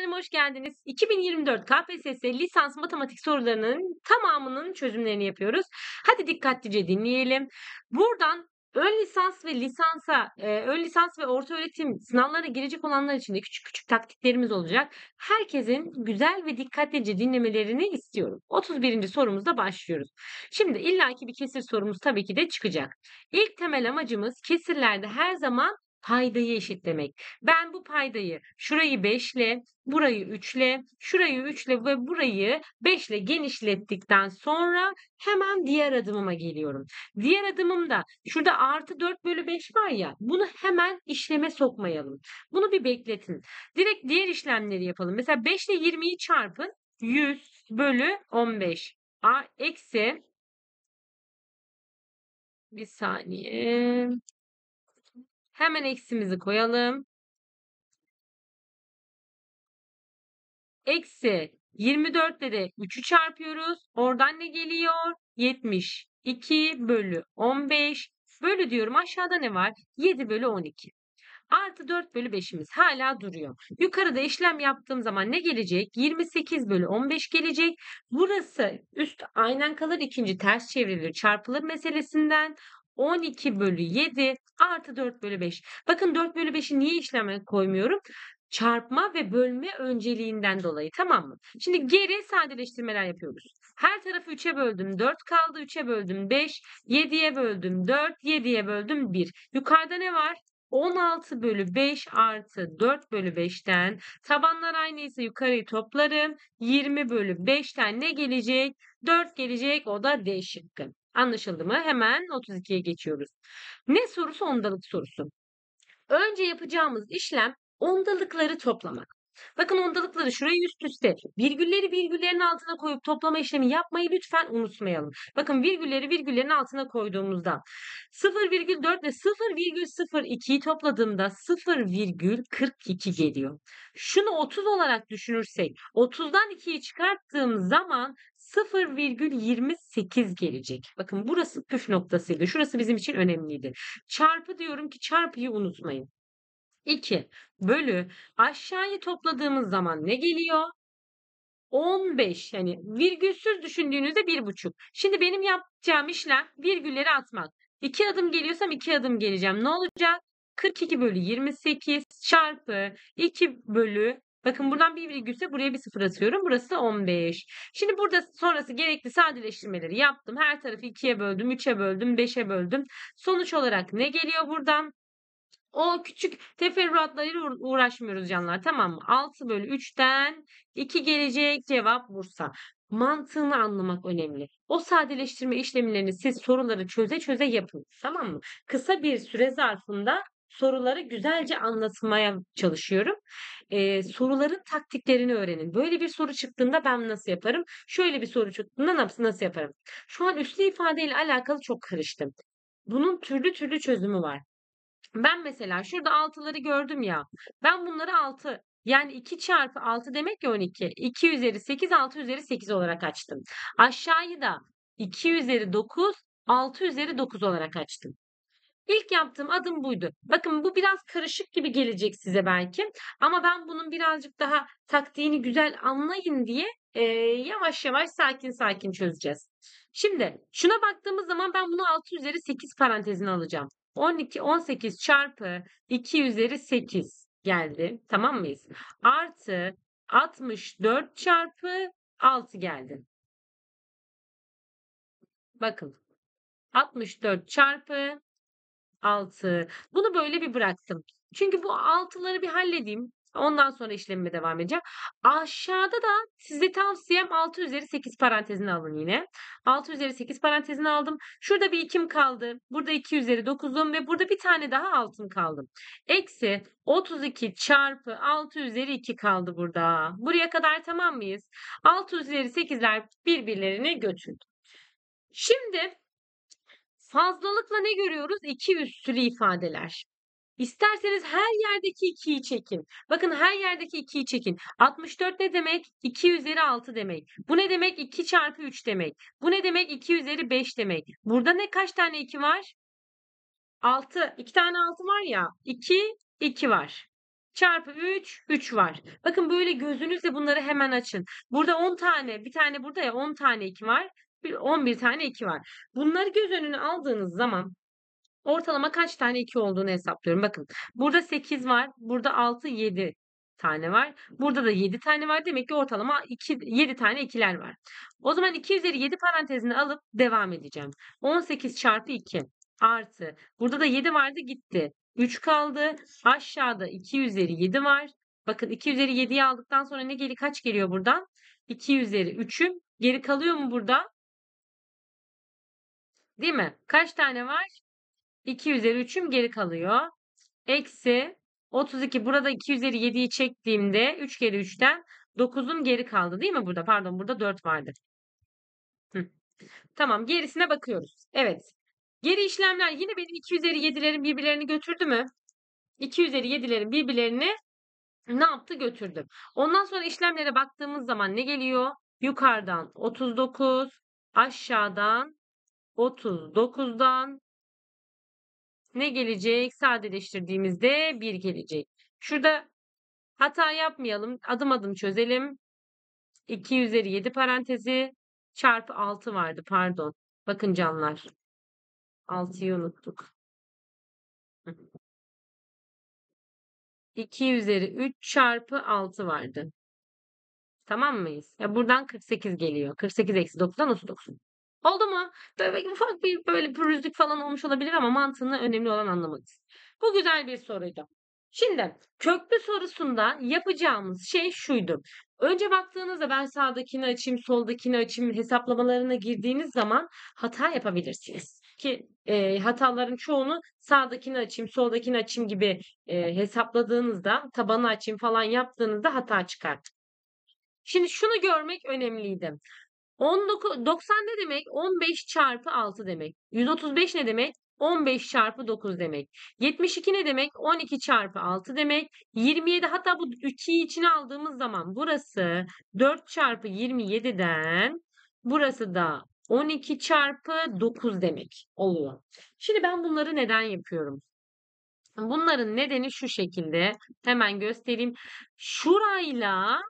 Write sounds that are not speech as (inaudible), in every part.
Öğretmenim hoş geldiniz. 2024 KPSS lisans matematik sorularının tamamının çözümlerini yapıyoruz. Hadi dikkatlice dinleyelim. Buradan ön lisans ve lisansa, e, ön lisans ve orta öğretim sınavlara girecek olanlar için de küçük küçük taktiklerimiz olacak. Herkesin güzel ve dikkatlice dinlemelerini istiyorum. 31. sorumuzda başlıyoruz. Şimdi illaki bir kesir sorumuz tabii ki de çıkacak. İlk temel amacımız kesirlerde her zaman paydayı eşitlemek. Ben bu paydayı şurayı 5 ile, burayı 3 ile, şurayı 3 ile ve burayı 5 ile genişlettikten sonra hemen diğer adımıma geliyorum. Diğer adımım da, şurada artı 4 bölü 5 var ya bunu hemen işleme sokmayalım. Bunu bir bekletin. Direkt diğer işlemleri yapalım. Mesela 5 ile 20'yi çarpın 100 bölü 15. A, eksi bir saniye. Hemen eksimizi koyalım. Eksi 24 de 3'ü çarpıyoruz. Oradan ne geliyor? 72 bölü 15 bölü diyorum aşağıda ne var? 7 bölü 12. Artı 4 bölü 5'imiz hala duruyor. Yukarıda işlem yaptığım zaman ne gelecek? 28 bölü 15 gelecek. Burası üst aynen kalır ikinci ters çevrilir çarpılır meselesinden. 12 bölü 7 artı 4 bölü 5. Bakın 4 bölü 5'i niye işleme koymuyorum? Çarpma ve bölme önceliğinden dolayı tamam mı? Şimdi geri sadeleştirmeler yapıyoruz. Her tarafı 3'e böldüm 4 kaldı 3'e böldüm 5 7'ye böldüm 4 7'ye böldüm 1. Yukarıda ne var? 16 bölü 5 artı 4 bölü 5'ten tabanlar aynıysa yukarıyı toplarım. 20 bölü 5'ten ne gelecek? 4 gelecek o da D şıkkı. Anlaşıldı mı? Hemen 32'ye geçiyoruz. Ne sorusu? Ondalık sorusu. Önce yapacağımız işlem ondalıkları toplamak. Bakın ondalıkları şuraya üst üste virgülleri virgüllerin altına koyup toplama işlemi yapmayı lütfen unutmayalım. Bakın virgülleri virgüllerin altına koyduğumuzda 0,4 ve 0,02'yi topladığımda 0,42 geliyor. Şunu 30 olarak düşünürsek 30'dan 2'yi çıkarttığım zaman 0,28 gelecek. Bakın burası püf noktasıydı. Şurası bizim için önemliydi. Çarpı diyorum ki çarpıyı unutmayın. 2 bölü aşağıyı topladığımız zaman ne geliyor? 15 yani virgülsüz düşündüğünüzde 1,5. Şimdi benim yapacağım işlem virgülleri atmak. 2 adım geliyorsam 2 adım geleceğim. Ne olacak? 42 bölü 28 çarpı 2 bölü Bakın buradan bir virgülse buraya bir sıfır atıyorum. Burası da 15. Şimdi burada sonrası gerekli sadeleştirmeleri yaptım. Her tarafı 2'ye böldüm, 3'e böldüm, 5'e böldüm. Sonuç olarak ne geliyor buradan? O küçük teferruatlarıyla uğraşmıyoruz canlar tamam mı? 6 bölü 3'ten 2 gelecek cevap Bursa. Mantığını anlamak önemli. O sadeleştirme işlemlerini siz soruları çöze çöze yapın. Tamam mı? Kısa bir süre zarfında soruları güzelce anlatmaya çalışıyorum. Ee, soruların taktiklerini öğrenin. Böyle bir soru çıktığında ben nasıl yaparım? Şöyle bir soru çıktığında nasıl, nasıl yaparım? Şu an üslü ifadeyle alakalı çok karıştım. Bunun türlü türlü çözümü var. Ben mesela şurada altıları gördüm ya. Ben bunları altı yani 2 çarpı 6 demek ya 12. 2 üzeri 8, 6 üzeri 8 olarak açtım. Aşağıyı da 2 üzeri 9, 6 üzeri 9 olarak açtım. İlk yaptığım adım buydu. Bakın bu biraz karışık gibi gelecek size belki ama ben bunun birazcık daha taktiğini güzel anlayın diye e, yavaş yavaş sakin sakin çözeceğiz. Şimdi şuna baktığımız zaman ben bunu 6 üzeri 8 parantezine alacağım. 12, 18 çarpı 2 üzeri 8 geldi. Tamam mıyız? Artı 64 çarpı 6 geldi. Bakın 64 çarpı 6. Bunu böyle bir bıraktım. Çünkü bu altıları bir halledeyim. Ondan sonra işlemime devam edeceğim. Aşağıda da size tavsiyem 6 üzeri 8 parantezini alın yine. 6 üzeri 8 parantezini aldım. Şurada bir ikim kaldı. Burada 2 üzeri 9'um ve burada bir tane daha altın kaldım. Eksi 32 çarpı 6 üzeri 2 kaldı burada. Buraya kadar tamam mıyız? 6 üzeri 8'ler birbirlerine götürdü. Şimdi Fazlalıkla ne görüyoruz? İki üssülü ifadeler. İsterseniz her yerdeki 2'yi çekin. Bakın her yerdeki 2'yi çekin. 64 ne demek? 2 üzeri 6 demek. Bu ne demek? 2 çarpı 3 demek. Bu ne demek? 2 üzeri 5 demek. Burada ne kaç tane 2 var? 6. 2 tane 6 var ya. 2, 2 var. Çarpı 3, 3 var. Bakın böyle gözünüzle bunları hemen açın. Burada 10 tane, bir tane burada ya 10 tane 2 var bir, 11 tane 2 var. Bunları göz önüne aldığınız zaman ortalama kaç tane 2 olduğunu hesaplıyorum. Bakın burada 8 var. Burada 6, 7 tane var. Burada da 7 tane var. Demek ki ortalama 2, 7 tane ikiler var. O zaman 2 üzeri 7 parantezini alıp devam edeceğim. 18 çarpı 2 artı. Burada da 7 vardı gitti. 3 kaldı. Aşağıda 2 üzeri 7 var. Bakın 2 üzeri 7'yi aldıktan sonra ne geri kaç geliyor buradan? 2 üzeri 3'üm. Geri kalıyor mu burada? Değil mi? Kaç tane var? 2 üzeri 3'üm geri kalıyor. Eksi 32 burada 2 üzeri 7'yi çektiğimde 3 geri 3'ten 9'um geri kaldı değil mi burada? Pardon burada 4 vardı. Hı. Tamam gerisine bakıyoruz. Evet. Geri işlemler yine benim 2 üzeri 7'lerin birbirlerini götürdü mü? 2 üzeri 7'lerin birbirlerini ne yaptı götürdü. Ondan sonra işlemlere baktığımız zaman ne geliyor? Yukarıdan 39, aşağıdan 39'dan ne gelecek? Sadeleştirdiğimizde 1 gelecek. Şurada hata yapmayalım. Adım adım çözelim. 2 üzeri 7 parantezi çarpı 6 vardı pardon. Bakın canlar. 6'yı unuttuk. 2 üzeri 3 çarpı 6 vardı. Tamam mıyız? Ya buradan 48 geliyor. 48 eksi 9'dan 39. Oldu mu? Böyle ufak bir böyle pürüzlük falan olmuş olabilir ama mantığını önemli olan anlamak. Bu güzel bir soruydu. Şimdi köklü sorusunda yapacağımız şey şuydu. Önce baktığınızda ben sağdakini açayım, soldakini açayım hesaplamalarına girdiğiniz zaman hata yapabilirsiniz. Ki e, hataların çoğunu sağdakini açayım, soldakini açayım gibi e, hesapladığınızda, tabanı açayım falan yaptığınızda hata çıkar. Şimdi şunu görmek önemliydi. 90 ne demek? 15 çarpı 6 demek. 135 ne demek? 15 çarpı 9 demek. 72 ne demek? 12 çarpı 6 demek. 27 hatta bu 2'yi içine aldığımız zaman burası 4 çarpı 27'den burası da 12 çarpı 9 demek oluyor. Şimdi ben bunları neden yapıyorum? Bunların nedeni şu şekilde. Hemen göstereyim. Şurayla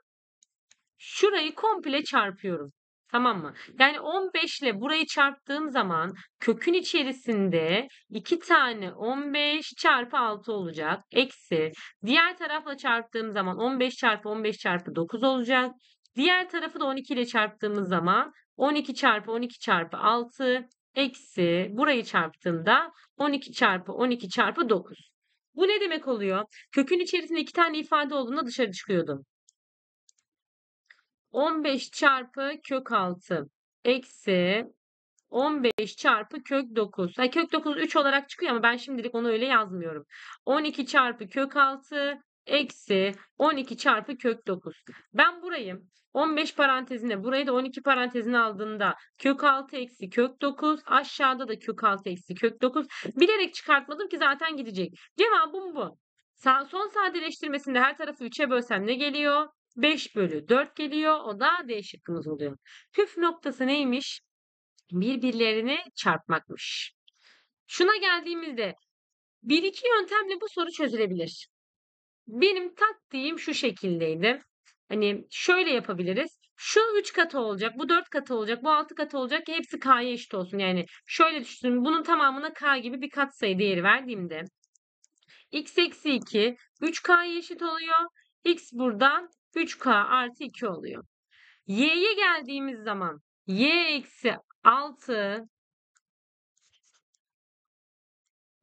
şurayı komple çarpıyorum. Tamam mı? Yani 15 ile burayı çarptığım zaman kökün içerisinde 2 tane 15 çarpı 6 olacak. Eksi. Diğer tarafla çarptığım zaman 15 çarpı 15 çarpı 9 olacak. Diğer tarafı da 12 ile çarptığımız zaman 12 çarpı 12 çarpı 6 eksi burayı çarptığımda 12 çarpı 12 çarpı 9. Bu ne demek oluyor? Kökün içerisinde iki tane ifade olduğunda dışarı çıkıyordum. 15 çarpı kök 6 eksi 15 çarpı kök 9. Ay kök 9 3 olarak çıkıyor ama ben şimdilik onu öyle yazmıyorum. 12 çarpı kök 6 eksi 12 çarpı kök 9. Ben burayı 15 parantezine burayı da 12 parantezine aldığında kök 6 eksi kök 9 aşağıda da kök 6 eksi kök 9 bilerek çıkartmadım ki zaten gidecek. Cevabım bu. Son sadeleştirmesinde her tarafı 3'e bölsem ne geliyor? 5 bölü 4 geliyor. O da D şıkkımız oluyor. Püf noktası neymiş? Birbirlerini çarpmakmış. Şuna geldiğimizde bir iki yöntemle bu soru çözülebilir. Benim taktiğim şu şekildeydi. Hani şöyle yapabiliriz. Şu 3 katı olacak, bu 4 katı olacak, bu 6 katı olacak ki hepsi k'ya eşit olsun. Yani şöyle düşünün. Bunun tamamına k gibi bir katsayı değeri verdiğimde x eksi 2 3k'ya eşit oluyor. x burada 3K artı 2 oluyor. Y'ye geldiğimiz zaman Y eksi 6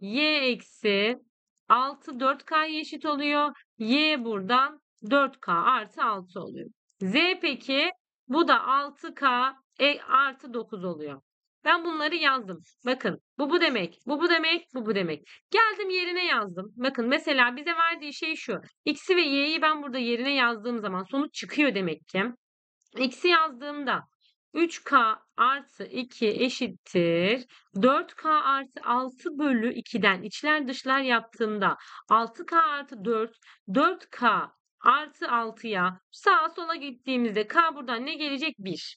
Y eksi 6 4K'ya eşit oluyor. Y buradan 4K artı 6 oluyor. Z peki bu da 6K e, artı 9 oluyor. Ben bunları yazdım. Bakın bu bu demek, bu bu demek, bu bu demek. Geldim yerine yazdım. Bakın mesela bize verdiği şey şu. X'i ve Y'yi ben burada yerine yazdığım zaman sonuç çıkıyor demek ki. X'i yazdığımda 3K artı 2 eşittir. 4K artı 6 bölü 2'den içler dışlar yaptığımda 6K artı 4, 4K artı 6'ya sağa sola gittiğimizde K buradan ne gelecek? 1.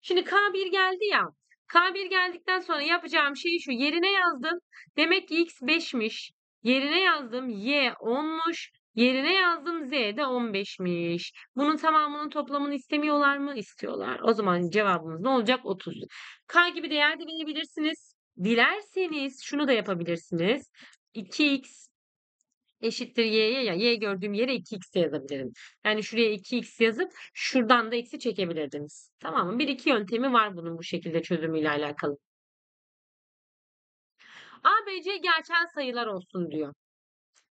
Şimdi K1 geldi ya. K1 geldikten sonra yapacağım şey şu. Yerine yazdım. Demek ki x 5'miş. Yerine yazdım y 10'muş. Yerine yazdım z de 15'miş. Bunun tamamının toplamını istemiyorlar mı? İstiyorlar. O zaman cevabımız ne olacak? 30. K gibi değer de verebilirsiniz. Dilerseniz şunu da yapabilirsiniz. 2x eşittir y'ye ya. Y gördüğüm yere 2x yazabilirim. Yani şuraya 2x yazıp şuradan da x'i çekebilirdiniz. Tamam mı? Bir iki yöntemi var bunun bu şekilde çözümüyle alakalı. A, B, C gerçel sayılar olsun diyor.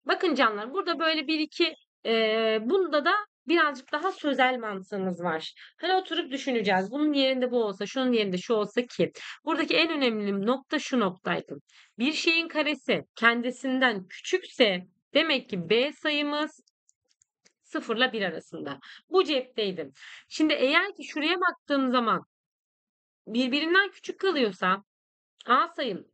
Bakın canlar burada böyle bir iki e, bunda da birazcık daha sözel mantığımız var. Hani oturup düşüneceğiz. Bunun yerinde bu olsa, şunun yerinde şu olsa ki. Buradaki en önemli nokta şu noktaydı. Bir şeyin karesi kendisinden küçükse Demek ki B sayımız 0 ile 1 arasında. Bu cepteydi. Şimdi eğer ki şuraya baktığım zaman birbirinden küçük kalıyorsa A sayım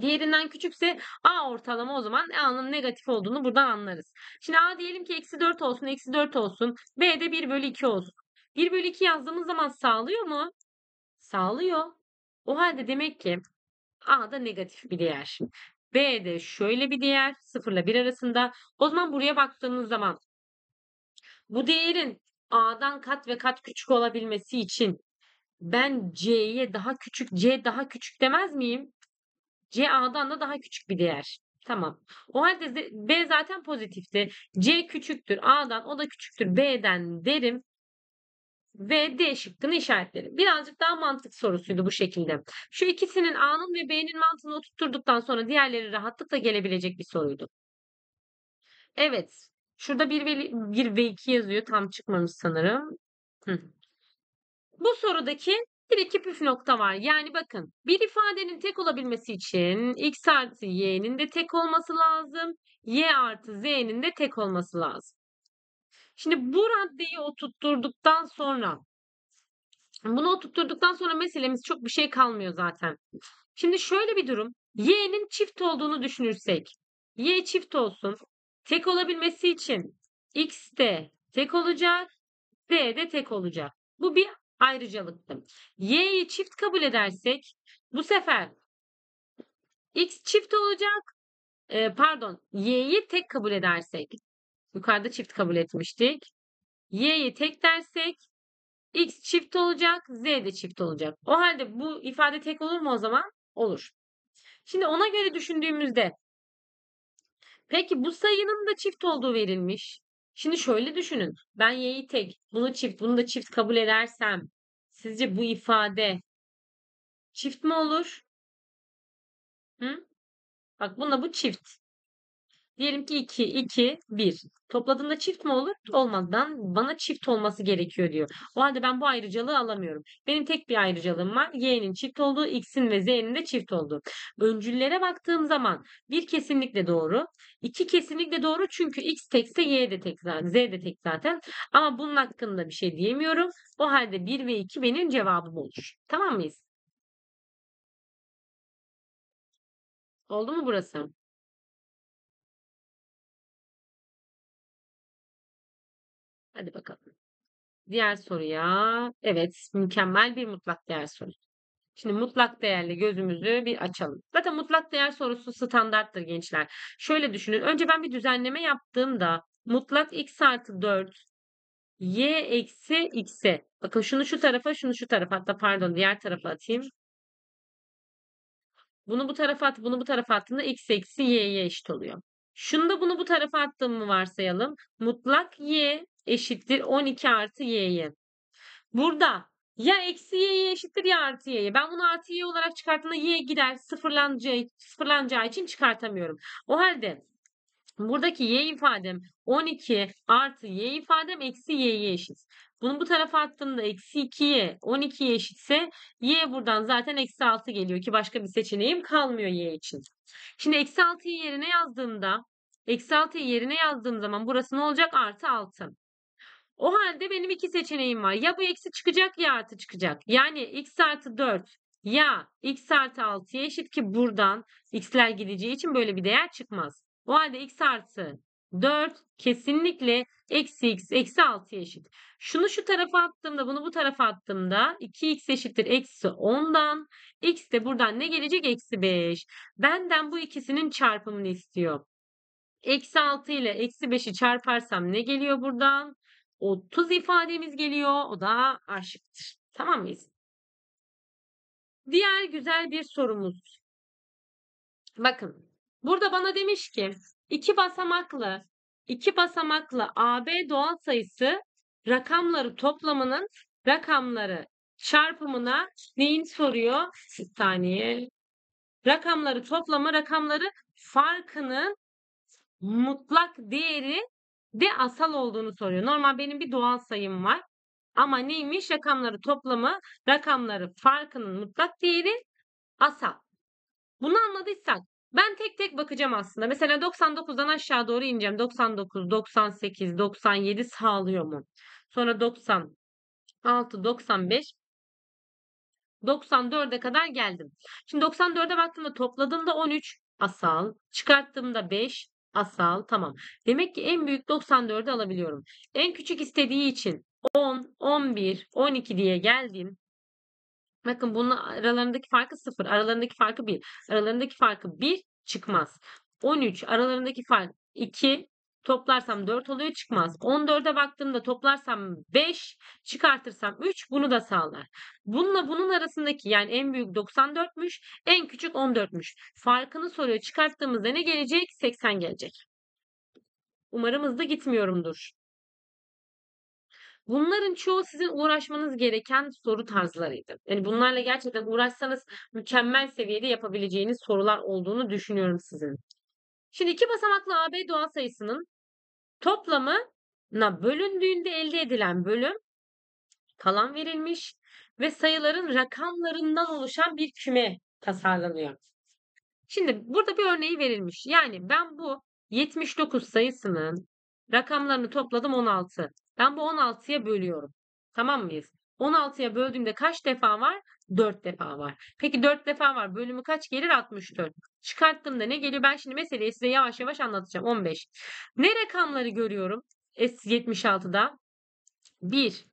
diğerinden küçükse A ortalama o zaman A'nın negatif olduğunu buradan anlarız. Şimdi A diyelim ki eksi 4 olsun, eksi 4 olsun. B de 1 bölü 2 olsun. 1 bölü 2 yazdığımız zaman sağlıyor mu? Sağlıyor. O halde demek ki A da negatif bir değer. B de şöyle bir değer 0 ile 1 arasında. O zaman buraya baktığımız zaman bu değerin A'dan kat ve kat küçük olabilmesi için ben C'ye daha küçük, C daha küçük demez miyim? C A'dan da daha küçük bir değer. Tamam. O halde B zaten pozitifti. C küçüktür A'dan, o da küçüktür B'den derim ve D şıkkını işaretledim. Birazcık daha mantık sorusuydu bu şekilde. Şu ikisinin A'nın ve B'nin mantığını oturtturduktan sonra diğerleri rahatlıkla gelebilecek bir soruydu. Evet. Şurada 1 ve, 1 ve 2 yazıyor. Tam çıkmamış sanırım. Hı. Bu sorudaki bir iki püf nokta var. Yani bakın bir ifadenin tek olabilmesi için x artı y'nin de tek olması lazım. y artı z'nin de tek olması lazım. Şimdi bu raddeyi oturtturduktan sonra bunu oturtturduktan sonra meselemiz çok bir şey kalmıyor zaten. Şimdi şöyle bir durum. Y'nin çift olduğunu düşünürsek. Y çift olsun. Tek olabilmesi için X de tek olacak. D de tek olacak. Bu bir ayrıcalıktı. Y'yi çift kabul edersek bu sefer X çift olacak. E, pardon Y'yi tek kabul edersek Yukarıda çift kabul etmiştik. Y'yi tek dersek X çift olacak, Z de çift olacak. O halde bu ifade tek olur mu o zaman? Olur. Şimdi ona göre düşündüğümüzde peki bu sayının da çift olduğu verilmiş. Şimdi şöyle düşünün. Ben y'yi tek, bunu çift, bunu da çift kabul edersem sizce bu ifade çift mi olur? Hı? Bak bunda bu çift. Diyelim ki 2, 2, 1. topladığında çift mi olur? Olmaz. Ben, bana çift olması gerekiyor diyor. O halde ben bu ayrıcalığı alamıyorum. Benim tek bir ayrıcalığım var. Y'nin çift olduğu, X'in ve Z'nin de çift olduğu. Öncüllere baktığım zaman bir kesinlikle doğru. iki kesinlikle doğru çünkü X tekse Y de tek zaten. Z de tek zaten. Ama bunun hakkında bir şey diyemiyorum. O halde 1 ve 2 benim cevabım olur. Tamam mıyız? Oldu mu burası? Hadi bakalım. Diğer soruya. Evet, mükemmel bir mutlak değer sorusu. Şimdi mutlak değerli gözümüzü bir açalım. Zaten mutlak değer sorusu standarttır gençler. Şöyle düşünün. Önce ben bir düzenleme yaptığımda mutlak x artı 4 y eksi x'e bakın şunu şu tarafa şunu şu tarafa hatta pardon diğer tarafa atayım. Bunu bu tarafa at, bunu bu tarafa attığında x eksi y'ye eşit oluyor. Şunu da bunu bu tarafa attığımı varsayalım. Mutlak y eşittir 12 artı y'ye. Burada ya eksi y'ye eşittir ya artı y'ye. Ben bunu artı y olarak çıkarttığımda y gider sıfırlanacağı, sıfırlanacağı için çıkartamıyorum. O halde buradaki y ifadem 12 artı y ifadem eksi y'ye eşit. Bunu bu tarafa attığımda eksi 2y 12'ye eşitse y buradan zaten eksi 6 geliyor ki başka bir seçeneğim kalmıyor y için. Şimdi eksi 6'yı yerine yazdığımda eksi 6'yı yerine yazdığım zaman burası ne olacak? Artı 6. O halde benim iki seçeneğim var. Ya bu eksi çıkacak ya artı çıkacak. Yani x artı 4 ya x artı 6'ya eşit ki buradan x'ler gideceği için böyle bir değer çıkmaz. O halde x artı 4 kesinlikle eksi x eksi 6'ya eşit. Şunu şu tarafa attığımda bunu bu tarafa attığımda 2x eşittir eksi 10'dan. x de buradan ne gelecek? Eksi 5. Benden bu ikisinin çarpımını istiyor. Eksi 6 ile eksi 5'i çarparsam ne geliyor buradan? 30 ifademiz geliyor. O da A Tamam mıyız? Diğer güzel bir sorumuz. Bakın. Burada bana demiş ki iki basamaklı iki basamaklı AB doğal sayısı rakamları toplamının rakamları çarpımına neyin soruyor? Bir saniye. Rakamları toplama rakamları farkının mutlak değeri de asal olduğunu soruyor. Normal benim bir doğal sayım var. Ama neymiş? Rakamları toplamı, rakamları farkının mutlak değeri asal. Bunu anladıysak ben tek tek bakacağım aslında. Mesela 99'dan aşağı doğru ineceğim. 99, 98, 97 sağlıyor mu? Sonra 96, 95, 94'e kadar geldim. Şimdi 94'e baktığımda topladığımda 13 asal, çıkarttığımda 5, asal tamam. Demek ki en büyük 94'ü alabiliyorum. En küçük istediği için 10, 11, 12 diye geldim. Bakın bunun aralarındaki farkı 0, aralarındaki farkı 1. Aralarındaki farkı 1 çıkmaz. 13 aralarındaki fark 2, Toplarsam 4 oluyor çıkmaz. 14'e baktığımda toplarsam 5, çıkartırsam 3 bunu da sağlar. Bununla bunun arasındaki yani en büyük 94'müş, en küçük 14'müş. Farkını soruyor. Çıkarttığımızda ne gelecek? 80 gelecek. Umarım hızlı gitmiyorumdur. Bunların çoğu sizin uğraşmanız gereken soru tarzlarıydı. Yani bunlarla gerçekten uğraşsanız mükemmel seviyede yapabileceğiniz sorular olduğunu düşünüyorum sizin. Şimdi iki basamaklı AB doğal sayısının toplamına bölündüğünde elde edilen bölüm kalan verilmiş ve sayıların rakamlarından oluşan bir küme tasarlanıyor. Şimdi burada bir örneği verilmiş. Yani ben bu 79 sayısının rakamlarını topladım 16. Ben bu 16'ya bölüyorum. Tamam mıyız? 16'ya böldüğümde kaç defa var? 4 defa var. Peki 4 defa var. Bölümü kaç gelir? 64. Çıkarttığımda ne geliyor? Ben şimdi meseleyi size yavaş yavaş anlatacağım. 15. Ne rakamları görüyorum? S76'da 1,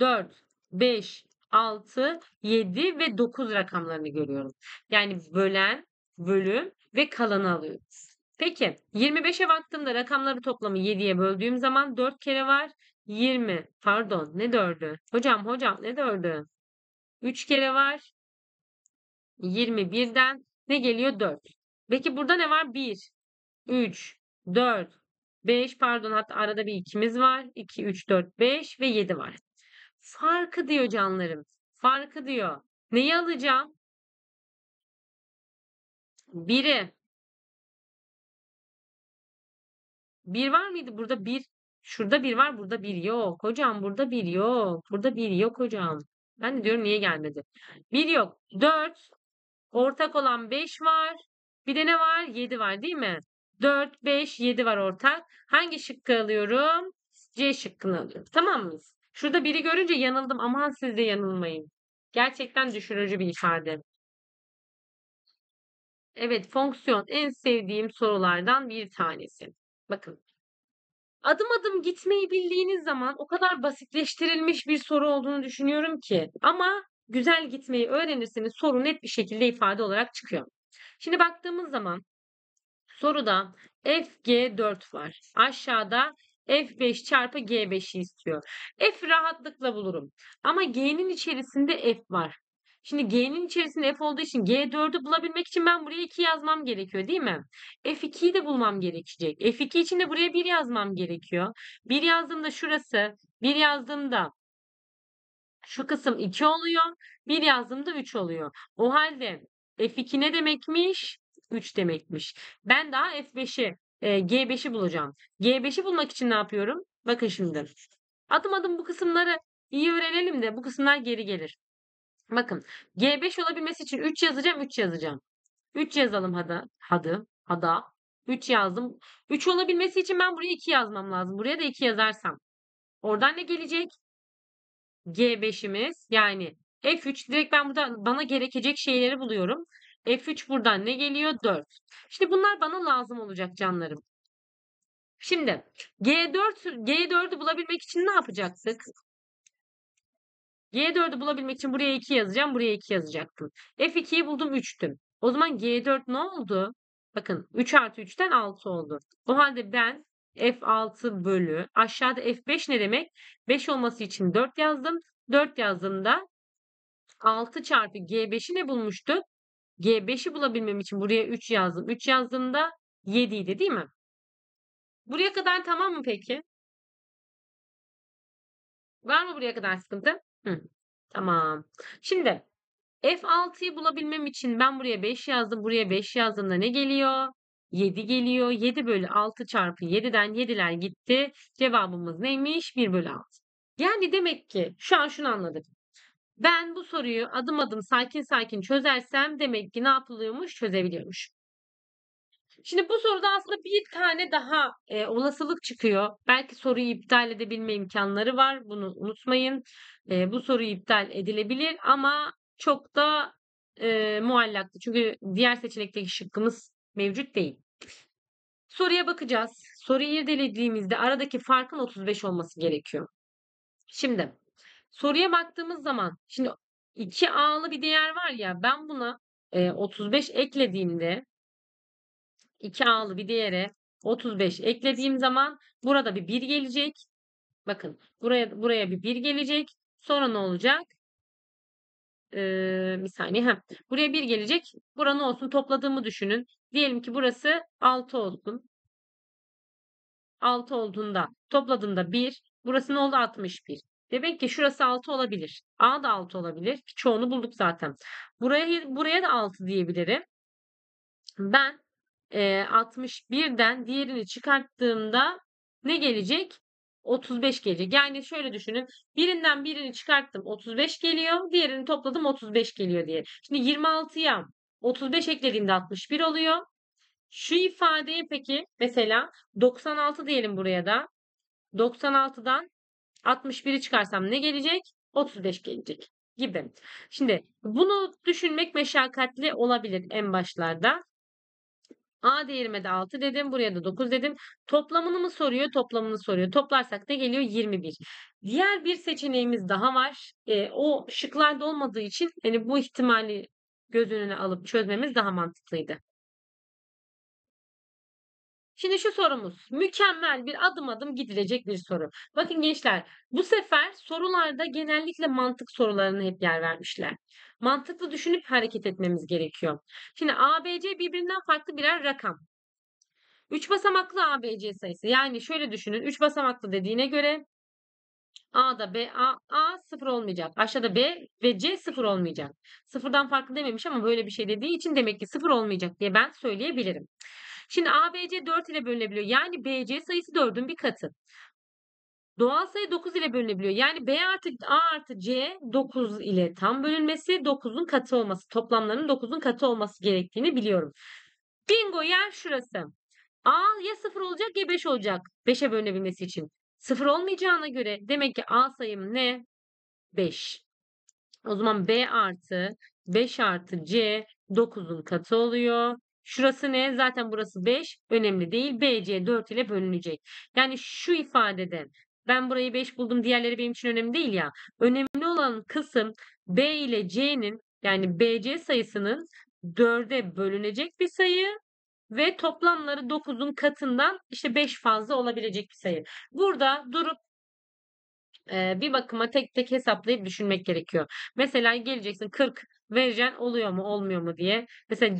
4, 5, 6, 7 ve 9 rakamlarını görüyorum. Yani bölen, bölüm ve kalanı alıyoruz. Peki 25'e baktığımda rakamları toplamı 7'ye böldüğüm zaman 4 kere var. 20 pardon ne 4'ü? Hocam hocam ne 4'ü? 3 kere var. 21'den ne geliyor? 4. Peki burada ne var? 1, 3, 4, 5 pardon hatta arada bir 2'miz var. 2, 3, 4, 5 ve 7 var. Farkı diyor canlarım. Farkı diyor. Neyi alacağım? 1'i. 1 var mıydı? Burada 1. Şurada 1 var. Burada 1 yok. Hocam burada 1 yok. Burada 1 yok hocam. Ben de diyorum niye gelmedi. 1 yok. 4. Ortak olan 5 var. Bir de ne var? 7 var değil mi? 4, 5, 7 var ortak. Hangi şıkkı alıyorum? C şıkkını alıyorum. Tamam mıyız? Şurada biri görünce yanıldım. Aman siz de yanılmayın. Gerçekten düşürücü bir ifade. Evet fonksiyon en sevdiğim sorulardan bir tanesi. Bakın adım adım gitmeyi bildiğiniz zaman o kadar basitleştirilmiş bir soru olduğunu düşünüyorum ki. Ama güzel gitmeyi öğrenirseniz soru net bir şekilde ifade olarak çıkıyor. Şimdi baktığımız zaman soruda FG4 var. Aşağıda F5 çarpı G5'i istiyor. F rahatlıkla bulurum. Ama G'nin içerisinde F var. Şimdi G'nin içerisinde F olduğu için G4'ü bulabilmek için ben buraya 2 yazmam gerekiyor değil mi? F2'yi de bulmam gerekecek. F2 için de buraya 1 yazmam gerekiyor. 1 yazdığımda şurası, 1 yazdığımda şu kısım 2 oluyor. 1 yazdığımda 3 oluyor. O halde F2 ne demekmiş? 3 demekmiş. Ben daha F5'i, e, G5'i bulacağım. G5'i bulmak için ne yapıyorum? Bakın şimdi. Adım adım bu kısımları iyi öğrenelim de bu kısımlar geri gelir. Bakın G5 olabilmesi için 3 yazacağım 3 yazacağım. 3 yazalım hadi. Hadi. Hada. 3 yazdım. 3 olabilmesi için ben buraya 2 yazmam lazım. Buraya da 2 yazarsam. Oradan ne gelecek? G5'imiz yani F3 direkt ben burada bana gerekecek şeyleri buluyorum. F3 buradan ne geliyor? 4. Şimdi bunlar bana lazım olacak canlarım. Şimdi G4 G4'ü bulabilmek için ne yapacaktık? G4'ü bulabilmek için buraya 2 yazacağım. Buraya 2 yazacaktım. F2'yi buldum 3'tüm. O zaman G4 ne oldu? Bakın 3 artı 3'ten 6 oldu. O halde ben F6 bölü aşağıda F5 ne demek? 5 olması için 4 yazdım. 4 yazdığımda 6 çarpı G5'i ne bulmuştuk? G5'i bulabilmem için buraya 3 yazdım. 3 yazdığımda 7 idi değil mi? Buraya kadar tamam mı peki? Var mı buraya kadar sıkıntı? Hı, tamam. Şimdi F6'yı bulabilmem için ben buraya 5 yazdım. Buraya 5 yazdığımda ne geliyor? 7 geliyor. 7 bölü 6 çarpı 7'den 7'ler gitti. Cevabımız neymiş? 1 bölü 6. Yani demek ki şu an şunu anladım. Ben bu soruyu adım adım sakin sakin çözersem demek ki ne yapılıyormuş? Çözebiliyormuş. Şimdi bu soruda aslında bir tane daha e, olasılık çıkıyor. Belki soruyu iptal edebilme imkanları var. Bunu unutmayın. E, bu soru iptal edilebilir ama çok da e, muallaktı. Çünkü diğer seçenekteki şıkkımız mevcut değil. Soruya bakacağız. Soruyu irdelediğimizde aradaki farkın 35 olması gerekiyor. Şimdi soruya baktığımız zaman şimdi 2A'lı bir değer var ya ben buna e, 35 eklediğimde 2 A'lı bir diğere 35 eklediğim zaman burada bir 1 gelecek. Bakın buraya buraya bir 1 gelecek. Sonra ne olacak? Ee, bir saniye. Heh. Buraya 1 gelecek. Buranın olsun topladığımı düşünün. Diyelim ki burası 6 olsun. 6 olduğunda topladığımda 1. Burası ne oldu? 61. Demek ki şurası 6 olabilir. A da 6 olabilir. çoğunu bulduk zaten. Buraya, buraya da 6 diyebilirim. Ben e, 61'den diğerini çıkarttığımda ne gelecek? 35 gelecek. Yani şöyle düşünün. Birinden birini çıkarttım 35 geliyor. Diğerini topladım 35 geliyor diye. Şimdi 26'ya 35 eklediğimde 61 oluyor. Şu ifadeye peki mesela 96 diyelim buraya da. 96'dan 61'i çıkarsam ne gelecek? 35 gelecek gibi. Şimdi bunu düşünmek meşakkatli olabilir en başlarda. A değerime de 6 dedim. Buraya da 9 dedim. Toplamını mı soruyor? Toplamını soruyor. Toplarsak da geliyor 21. Diğer bir seçeneğimiz daha var. E, o şıklarda olmadığı için hani bu ihtimali göz önüne alıp çözmemiz daha mantıklıydı. Şimdi şu sorumuz mükemmel bir adım adım gidilecek bir soru. Bakın gençler bu sefer sorularda genellikle mantık sorularına hep yer vermişler. Mantıklı düşünüp hareket etmemiz gerekiyor. Şimdi ABC birbirinden farklı birer rakam. 3 basamaklı ABC sayısı. Yani şöyle düşünün 3 basamaklı dediğine göre A'da B, A, A sıfır olmayacak. Aşağıda B ve C sıfır olmayacak. Sıfırdan farklı dememiş ama böyle bir şey dediği için demek ki sıfır olmayacak diye ben söyleyebilirim. Şimdi ABC 4 ile bölünebiliyor. Yani BC sayısı 4'ün bir katı. Doğal sayı 9 ile bölünebiliyor. Yani B artı A artı C 9 ile tam bölünmesi 9'un katı olması. Toplamların 9'un katı olması gerektiğini biliyorum. Bingo yer şurası. A ya 0 olacak ya 5 olacak 5'e bölünebilmesi için. 0 olmayacağına göre demek ki A sayım ne? 5. O zaman B artı 5 artı C 9'un katı oluyor. Şurası ne? Zaten burası 5. Önemli değil. BC 4 ile bölünecek. Yani şu ifadede ben burayı 5 buldum diğerleri benim için önemli değil ya. Önemli olan kısım B ile C'nin yani BC sayısının 4'e bölünecek bir sayı ve toplamları 9'un katından işte 5 fazla olabilecek bir sayı. Burada durup e, bir bakıma tek tek hesaplayıp düşünmek gerekiyor. Mesela geleceksin 40 vereceğin oluyor mu olmuyor mu diye. Mesela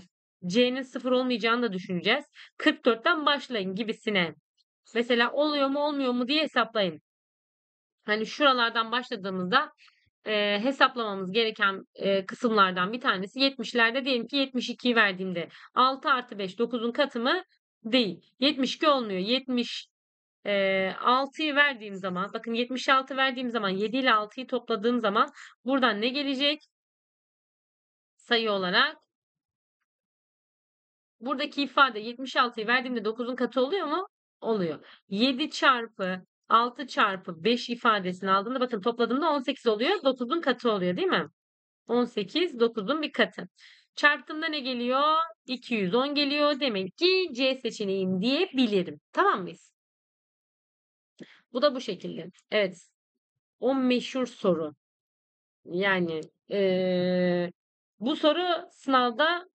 C'nin sıfır olmayacağını da düşüneceğiz. 44'ten başlayın gibisine. Mesela oluyor mu olmuyor mu diye hesaplayın. Hani şuralardan başladığımızda e, hesaplamamız gereken e, kısımlardan bir tanesi 70'lerde diyelim ki 72 verdiğimde 6 artı 5 9'un katımı değil. 72 olmuyor. 70 e, 6'yı verdiğim zaman bakın 76 verdiğim zaman 7 ile 6'yı topladığım zaman buradan ne gelecek? Sayı olarak buradaki ifade 76'yı verdiğimde 9'un katı oluyor mu? Oluyor. 7 çarpı 6 çarpı 5 ifadesini aldığımda bakın topladığımda 18 oluyor. 9'un katı oluyor değil mi? 18 9'un bir katı. Çarptığımda ne geliyor? 210 geliyor. Demek ki C seçeneğim diyebilirim. Tamam mıyız? Bu da bu şekilde. Evet. O meşhur soru. Yani ee, bu soru sınavda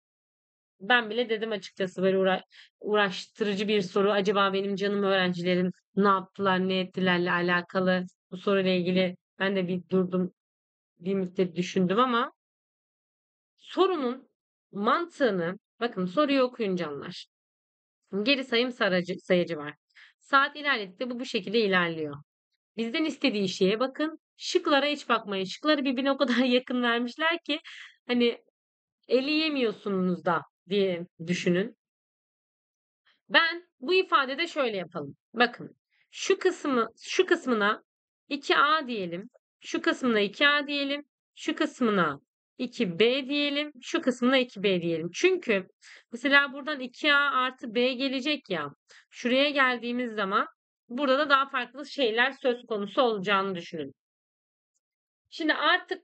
ben bile dedim açıkçası böyle uğra uğraştırıcı bir soru. Acaba benim canım öğrencilerim ne yaptılar, ne ettilerle alakalı bu soruyla ilgili ben de bir durdum bir müddet düşündüm ama sorunun mantığını bakın soruyu okuyun canlar. Geri sayım saracı, sayacı var. Saat ilerledikçe bu bu şekilde ilerliyor. Bizden istediği şeye bakın. Şıklara hiç bakmayın. Şıkları birbirine o kadar (laughs) yakın vermişler ki hani eli yemiyorsunuz da diye düşünün. Ben bu ifadede şöyle yapalım. Bakın şu kısmı şu kısmına 2A diyelim. Şu kısmına 2A diyelim. Şu kısmına 2B diyelim. Şu kısmına 2B diyelim. Çünkü mesela buradan 2A artı B gelecek ya. Şuraya geldiğimiz zaman burada da daha farklı şeyler söz konusu olacağını düşünün. Şimdi artık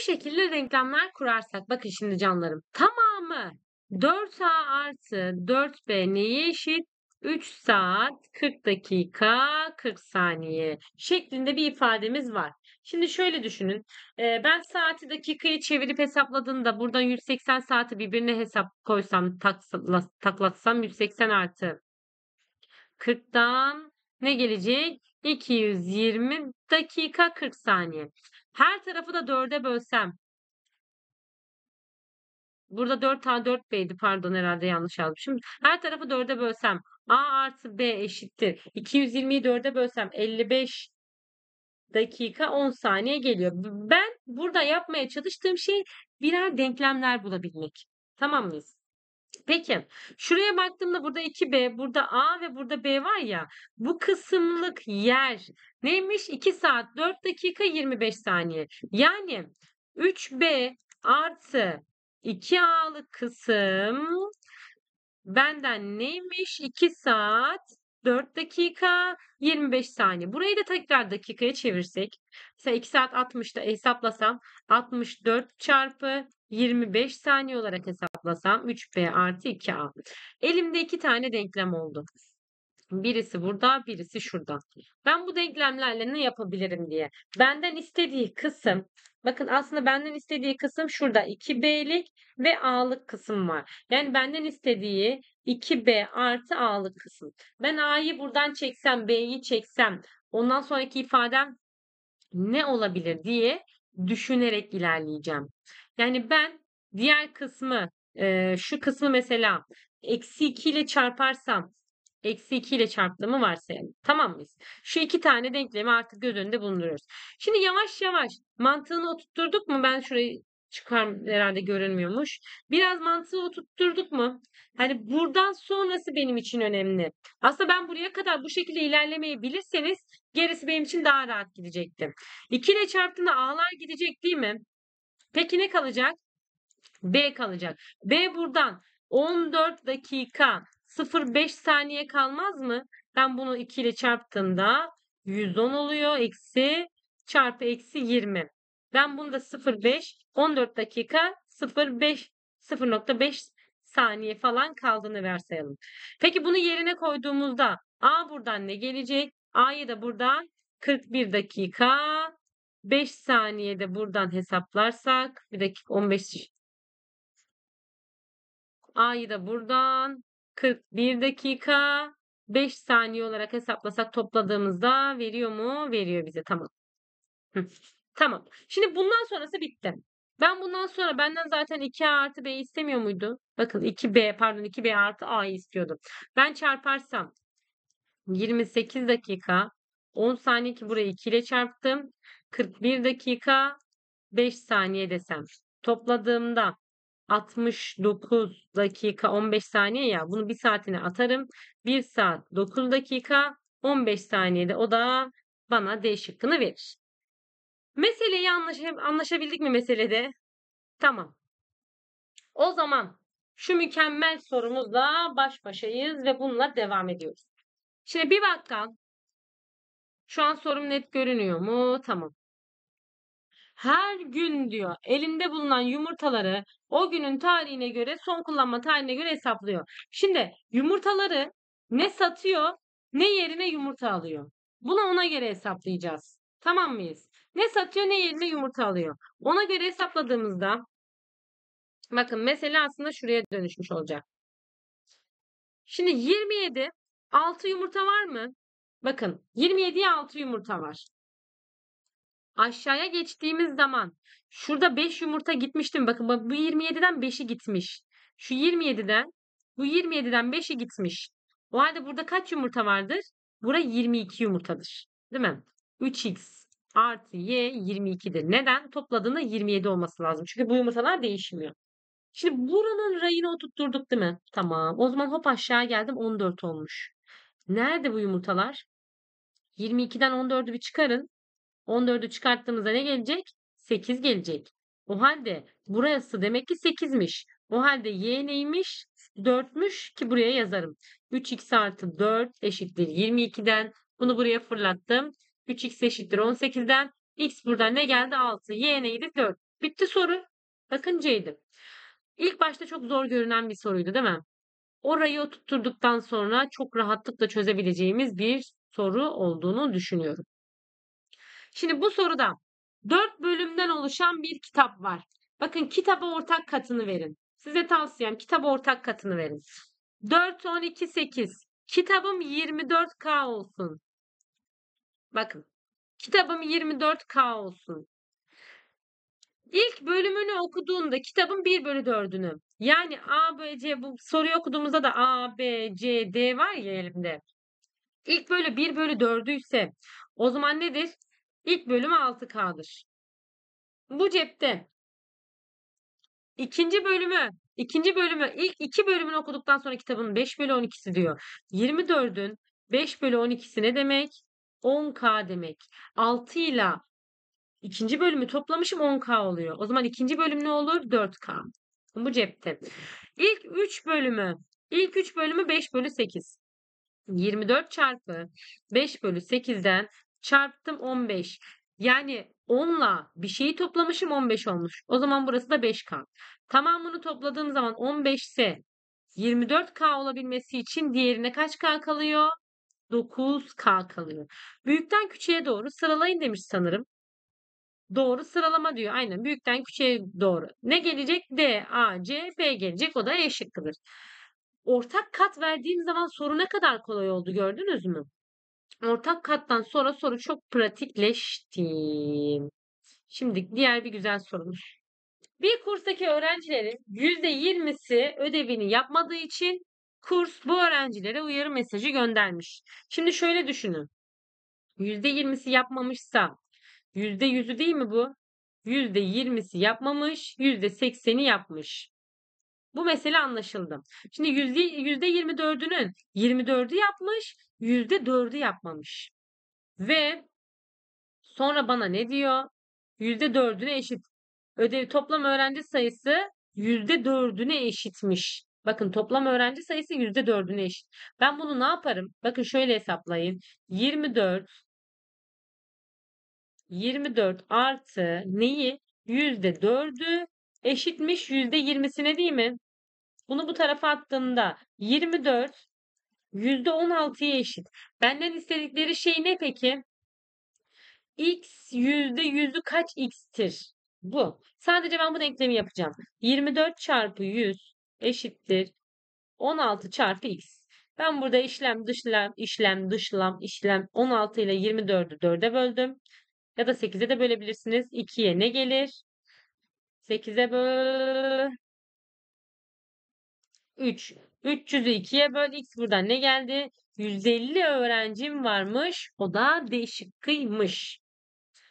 şu şekilde denklemler kurarsak bakın şimdi canlarım. Tamamı 4A artı 4B neye eşit? 3 saat 40 dakika 40 saniye şeklinde bir ifademiz var. Şimdi şöyle düşünün. E, ben saati dakikaya çevirip hesapladığımda buradan 180 saati birbirine hesap koysam taklatsam 180 artı 40'tan ne gelecek? 220 dakika 40 saniye. Her tarafı da 4'e bölsem. Burada 4 tane 4 B'ydi pardon herhalde yanlış yazmışım. Her tarafı 4'e bölsem A artı B eşittir. 220'yi 4'e bölsem 55 dakika 10 saniye geliyor. Ben burada yapmaya çalıştığım şey birer denklemler bulabilmek. Tamam mıyız? Peki şuraya baktığımda burada 2B, burada A ve burada B var ya bu kısımlık yer neymiş? 2 saat 4 dakika 25 saniye. Yani 3B artı 2A'lık kısım benden neymiş? 2 saat 4 dakika 25 saniye. Burayı da tekrar dakikaya çevirsek. Mesela 2 saat 60'da hesaplasam 64 çarpı 25 saniye olarak hesaplasam 3B artı 2A. Elimde iki tane denklem oldu. Birisi burada, birisi şurada. Ben bu denklemlerle ne yapabilirim diye. Benden istediği kısım, bakın aslında benden istediği kısım şurada 2B'lik ve A'lık kısım var. Yani benden istediği 2B artı A'lık kısım. Ben A'yı buradan çeksem, B'yi çeksem, ondan sonraki ifadem ne olabilir diye düşünerek ilerleyeceğim. Yani ben diğer kısmı e, şu kısmı mesela eksi 2 ile çarparsam eksi 2 ile çarptığımı varsayalım. Tamam mıyız? Şu iki tane denklemi artık göz önünde bulunduruyoruz. Şimdi yavaş yavaş mantığını oturtturduk mu? Ben şurayı çıkar herhalde görünmüyormuş. Biraz mantığı oturtturduk mu? Hani buradan sonrası benim için önemli. Aslında ben buraya kadar bu şekilde ilerlemeyebilirseniz gerisi benim için daha rahat gidecekti. 2 ile çarptığında ağlar gidecek değil mi? Peki ne kalacak? B kalacak. B buradan 14 dakika 0,5 saniye kalmaz mı? Ben bunu 2 ile çarptığımda 110 oluyor. Eksi çarpı eksi 20. Ben bunu da 0,5 14 dakika 0,5 0,5 saniye falan kaldığını varsayalım. Peki bunu yerine koyduğumuzda A buradan ne gelecek? A'yı da buradan 41 dakika 5 saniyede buradan hesaplarsak bir dakika 15 A'yı da buradan 41 dakika 5 saniye olarak hesaplasak topladığımızda veriyor mu? Veriyor bize tamam. Tamam. Şimdi bundan sonrası bitti. Ben bundan sonra benden zaten 2A artı B istemiyor muydu? Bakın 2B pardon 2B artı A istiyordu. Ben çarparsam 28 dakika 10 saniye ki burayı 2 ile çarptım. 41 dakika 5 saniye desem. Topladığımda 69 dakika 15 saniye ya bunu bir saatine atarım. 1 saat 9 dakika 15 saniyede o da bana D şıkkını verir. Meseleyi anlaş anlaşabildik mi meselede? Tamam. O zaman şu mükemmel sorumuzla baş başayız ve bununla devam ediyoruz. Şimdi bir bakkal şu an sorum net görünüyor mu? Tamam. Her gün diyor elinde bulunan yumurtaları o günün tarihine göre son kullanma tarihine göre hesaplıyor. Şimdi yumurtaları ne satıyor ne yerine yumurta alıyor. Bunu ona göre hesaplayacağız. Tamam mıyız? Ne satıyor ne yerine yumurta alıyor. Ona göre hesapladığımızda bakın mesele aslında şuraya dönüşmüş olacak. Şimdi 27 6 yumurta var mı? Bakın 27'ye 6 yumurta var. Aşağıya geçtiğimiz zaman şurada 5 yumurta gitmiştim. Bakın bu 27'den 5'i gitmiş. Şu 27'den bu 27'den 5'i gitmiş. O halde burada kaç yumurta vardır? Bura 22 yumurtadır. Değil mi? 3x artı y 22'dir. Neden? Topladığında 27 olması lazım. Çünkü bu yumurtalar değişmiyor. Şimdi buranın rayını oturtturduk değil mi? Tamam. O zaman hop aşağı geldim 14 olmuş. Nerede bu yumurtalar? 22'den 14'ü bir çıkarın. 14'ü çıkarttığımızda ne gelecek? 8 gelecek. O halde burası demek ki 8'miş. O halde y neymiş? 4'müş ki buraya yazarım. 3x artı 4 eşittir 22'den. Bunu buraya fırlattım. 3x eşittir 18'den. x buradan ne geldi? 6. y neydi? 4. Bitti soru. Bakın C'ydi. İlk başta çok zor görünen bir soruydu değil mi? orayı oturttuktan sonra çok rahatlıkla çözebileceğimiz bir soru olduğunu düşünüyorum. Şimdi bu soruda 4 bölümden oluşan bir kitap var. Bakın kitaba ortak katını verin. Size tavsiyem kitaba ortak katını verin. 4, 12, 8. Kitabım 24K olsun. Bakın. Kitabım 24K olsun. İlk bölümünü okuduğunda kitabın 1 bölü 4'ünü yani A, B, C bu soruyu okuduğumuzda da A, B, C, D var ya elimde. İlk bölü 1 bölü 4'ü ise o zaman nedir? İlk bölümü 6K'dır. Bu cepte. İkinci bölümü, ikinci bölümü, ilk iki bölümünü okuduktan sonra kitabın 5 bölü 12'si diyor. 24'ün 5 bölü 12'si ne demek? 10K demek. 6 ile İkinci bölümü toplamışım 10K oluyor. O zaman ikinci bölüm ne olur? 4K. Bu cepte. İlk 3 bölümü ilk 3 bölümü 5 bölü 8. 24 çarpı 5 bölü 8'den çarptım 15. Yani 10'la bir şeyi toplamışım 15 olmuş. O zaman burası da 5K. Tamamını topladığım zaman 15 ise 24K olabilmesi için diğerine kaç K kalıyor? 9K kalıyor. Büyükten küçüğe doğru sıralayın demiş sanırım doğru sıralama diyor. Aynen büyükten küçüğe doğru. Ne gelecek? D, A, C, B gelecek. O da E şıkkıdır. Ortak kat verdiğim zaman soru ne kadar kolay oldu gördünüz mü? Ortak kattan sonra soru çok pratikleşti. Şimdi diğer bir güzel sorumuz. Bir kurstaki öğrencilerin %20'si ödevini yapmadığı için kurs bu öğrencilere uyarı mesajı göndermiş. Şimdi şöyle düşünün. %20'si yapmamışsa Yüzde yüzü değil mi bu? Yüzde yirmisi yapmamış, yüzde sekseni yapmış. Bu mesele anlaşıldı. Şimdi yüzde yirmi dördünün yirmi dördü yapmış, yüzde dördü yapmamış. Ve sonra bana ne diyor? Yüzde dördüne eşit. Ödevi toplam öğrenci sayısı yüzde dördüne eşitmiş. Bakın toplam öğrenci sayısı yüzde dördüne eşit. Ben bunu ne yaparım? Bakın şöyle hesaplayın. 24 24 artı neyi? %4'ü eşitmiş %20'sine değil mi? Bunu bu tarafa attığımda 24 %16'ya eşit. Benden istedikleri şey ne peki? X %100'ü kaç x'tir? Bu. Sadece ben bu denklemi yapacağım. 24 çarpı 100 eşittir 16 çarpı x. Ben burada işlem dışlam işlem dışlam işlem 16 ile 24'ü 4'e böldüm. Ya da 8'e de bölebilirsiniz. 2'ye ne gelir? 8'e böl 3. 300'ü 2'ye böl. X buradan ne geldi? 150 öğrencim varmış. O da değişik kıymış.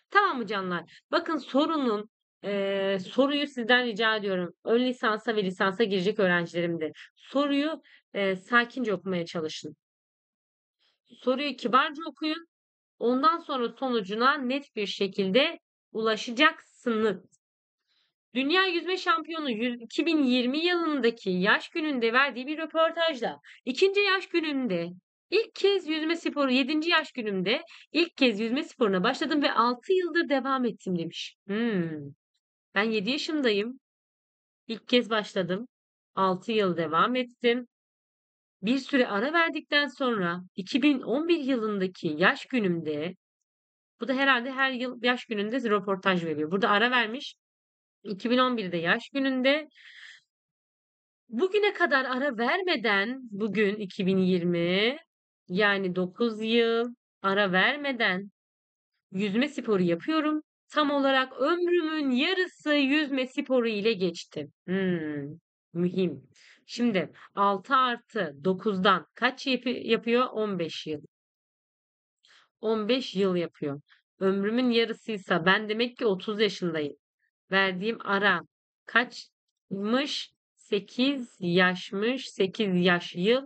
Tamam mı canlar? Bakın sorunun e, soruyu sizden rica ediyorum. Ön lisansa ve lisansa girecek öğrencilerimde. Soruyu e, sakince okumaya çalışın. Soruyu kibarca okuyun Ondan sonra sonucuna net bir şekilde ulaşacaksınız. Dünya Yüzme Şampiyonu 2020 yılındaki yaş gününde verdiği bir röportajda ikinci yaş gününde ilk kez yüzme sporu 7. yaş günümde ilk kez yüzme sporuna başladım ve 6 yıldır devam ettim demiş. Hmm. Ben 7 yaşındayım. İlk kez başladım. 6 yıl devam ettim. Bir süre ara verdikten sonra 2011 yılındaki yaş günümde bu da herhalde her yıl yaş gününde röportaj veriyor. Burada ara vermiş. 2011'de yaş gününde bugüne kadar ara vermeden bugün 2020 yani 9 yıl ara vermeden yüzme sporu yapıyorum. Tam olarak ömrümün yarısı yüzme sporu ile geçti. Hmm, mühim. Şimdi 6 artı 9'dan kaç yap yapıyor? 15 yıl. 15 yıl yapıyor. Ömrümün yarısıysa ben demek ki 30 yaşındayım. Verdiğim ara kaçmış? 8 yaşmış. 8 yaş yıl.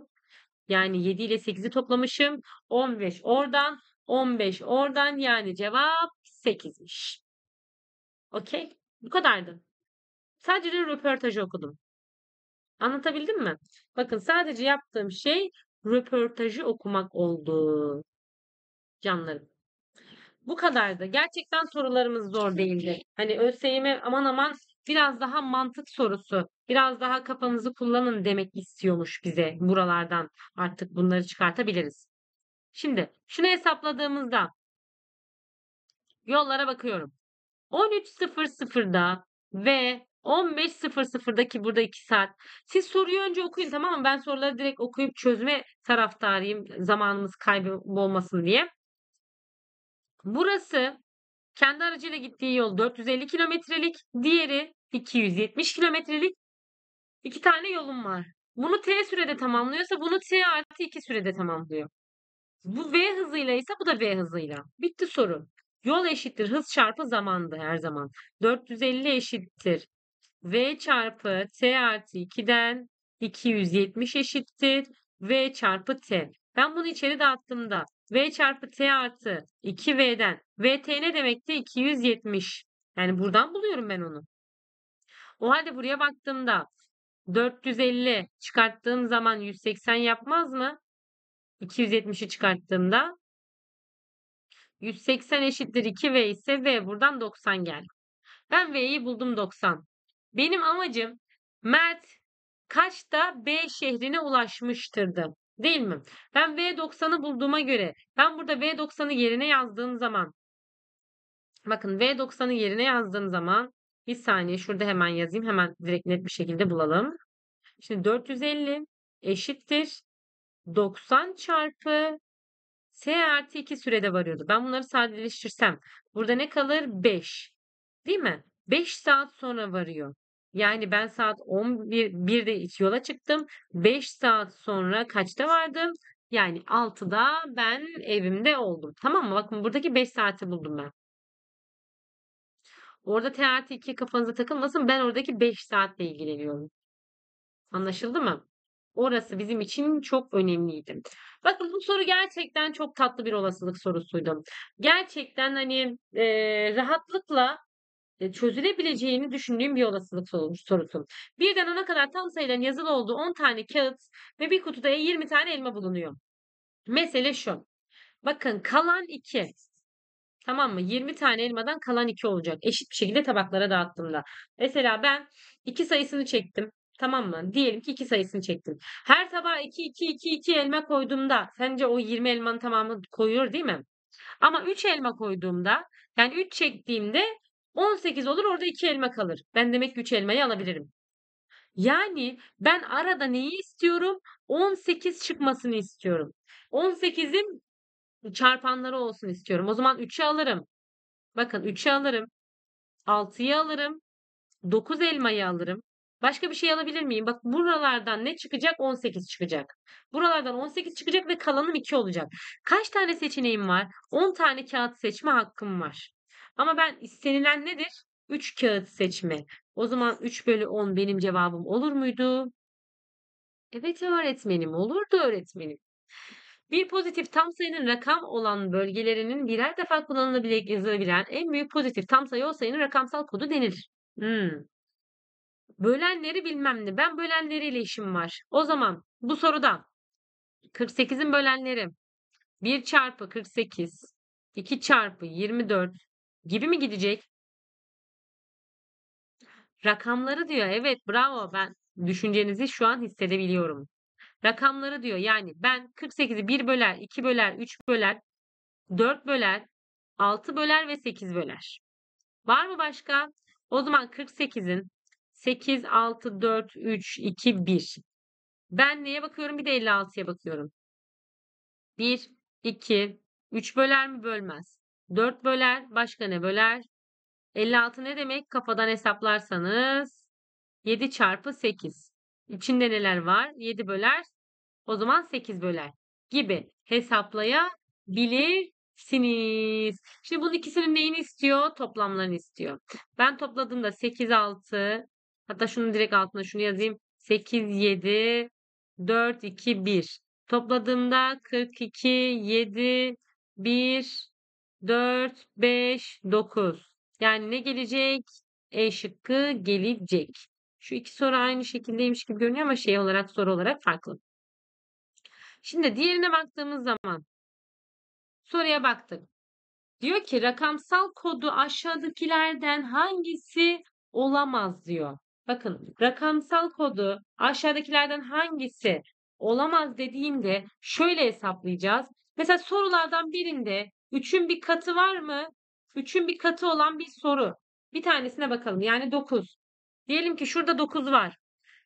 Yani 7 ile 8'i toplamışım. 15 oradan, 15 oradan yani cevap 8'miş. Okey. Bu kadardı. Sadece de röportajı okudum. Anlatabildim mi? Bakın sadece yaptığım şey röportajı okumak oldu. Canlarım. Bu kadardı. Gerçekten sorularımız zor değildi. Hani ÖSYM'e aman aman biraz daha mantık sorusu, biraz daha kafanızı kullanın demek istiyormuş bize buralardan. Artık bunları çıkartabiliriz. Şimdi şunu hesapladığımızda yollara bakıyorum. 13.00'da ve 15.00'daki burada 2 saat. Siz soruyu önce okuyun tamam mı? Ben soruları direkt okuyup çözme taraftarıyım. Zamanımız kaybolmasın diye. Burası kendi aracıyla gittiği yol 450 kilometrelik. Diğeri 270 kilometrelik. İki tane yolum var. Bunu T sürede tamamlıyorsa bunu T artı 2 sürede tamamlıyor. Bu V hızıyla ise bu da V hızıyla. Bitti soru. Yol eşittir hız çarpı zamandı her zaman. 450 eşittir V çarpı T artı 2'den 270 eşittir. V çarpı T. Ben bunu içeri dağıttığımda V çarpı T artı 2V'den VT ne demekti? 270. Yani buradan buluyorum ben onu. O halde buraya baktığımda 450 çıkarttığım zaman 180 yapmaz mı? 270'i çıkarttığımda 180 eşittir 2V ise V buradan 90 geldi. Ben V'yi buldum 90. Benim amacım Mert kaçta B şehrine ulaşmıştırdı. Değil mi? Ben V90'ı bulduğuma göre ben burada V90'ı yerine yazdığım zaman bakın V90'ı yerine yazdığım zaman bir saniye şurada hemen yazayım. Hemen direkt net bir şekilde bulalım. Şimdi 450 eşittir 90 çarpı S artı 2 sürede varıyordu. Ben bunları sadeleştirsem burada ne kalır? 5. Değil mi? 5 saat sonra varıyor. Yani ben saat 11 1'de iç yola çıktım. 5 saat sonra kaçta vardım? Yani 6'da ben evimde oldum. Tamam mı? Bakın buradaki 5 saati buldum ben. Orada TRT 2 kafanıza takılmasın. Ben oradaki 5 saatle ilgileniyorum. Anlaşıldı mı? Orası bizim için çok önemliydi. Bakın bu soru gerçekten çok tatlı bir olasılık sorusuydu. Gerçekten hani e, rahatlıkla e, çözülebileceğini düşündüğüm bir olasılık sorusu. Birden ona kadar tam sayıların yazılı olduğu 10 tane kağıt ve bir kutuda 20 tane elma bulunuyor. Mesele şu. Bakın kalan 2. Tamam mı? 20 tane elmadan kalan 2 olacak. Eşit bir şekilde tabaklara dağıttığımda. Mesela ben 2 sayısını çektim. Tamam mı? Diyelim ki 2 sayısını çektim. Her tabağa 2 2 2 2 elma koyduğumda sence o 20 elmanın tamamını koyuyor değil mi? Ama 3 elma koyduğumda yani 3 çektiğimde 18 olur orada 2 elma kalır. Ben demek ki 3 elmayı alabilirim. Yani ben arada neyi istiyorum? 18 çıkmasını istiyorum. 18'in çarpanları olsun istiyorum. O zaman 3'ü alırım. Bakın 3'ü alırım. 6'yı alırım. 9 elmayı alırım. Başka bir şey alabilir miyim? Bak buralardan ne çıkacak? 18 çıkacak. Buralardan 18 çıkacak ve kalanım 2 olacak. Kaç tane seçeneğim var? 10 tane kağıt seçme hakkım var. Ama ben istenilen nedir? 3 kağıt seçme. O zaman 3 bölü 10 benim cevabım olur muydu? Evet öğretmenim olurdu öğretmenim. Bir pozitif tam sayının rakam olan bölgelerinin birer defa kullanılabilecek yazılabilen en büyük pozitif tam sayı o sayının rakamsal kodu denir. Hmm. Bölenleri bilmem ne. Ben bölenleriyle işim var. O zaman bu soruda 48'in bölenleri 1 çarpı 48, 2 çarpı 24, gibi mi gidecek? Rakamları diyor. Evet bravo ben düşüncenizi şu an hissedebiliyorum. Rakamları diyor yani ben 48'i 1 böler, 2 böler, 3 böler, 4 böler, 6 böler ve 8 böler. Var mı başka? O zaman 48'in 8, 6, 4, 3, 2, 1. Ben neye bakıyorum? Bir de 56'ya bakıyorum. 1, 2, 3 böler mi bölmez? 4 böler. Başka ne böler? 56 ne demek? Kafadan hesaplarsanız 7 çarpı 8. İçinde neler var? 7 böler. O zaman 8 böler gibi hesaplayabilirsiniz. Şimdi bunun ikisinin neyini istiyor? Toplamlarını istiyor. Ben topladığımda 8, 6 hatta şunu direkt altına şunu yazayım. 8, 7, 4, 2, 1. Topladığımda 42, 7, 1, 4, 5, 9. Yani ne gelecek? E şıkkı gelecek. Şu iki soru aynı şekildeymiş gibi görünüyor ama şey olarak soru olarak farklı. Şimdi diğerine baktığımız zaman soruya baktık. Diyor ki rakamsal kodu aşağıdakilerden hangisi olamaz diyor. Bakın rakamsal kodu aşağıdakilerden hangisi olamaz dediğimde şöyle hesaplayacağız. Mesela sorulardan birinde Üçün bir katı var mı? Üçün bir katı olan bir soru. Bir tanesine bakalım. Yani 9. Diyelim ki şurada 9 var.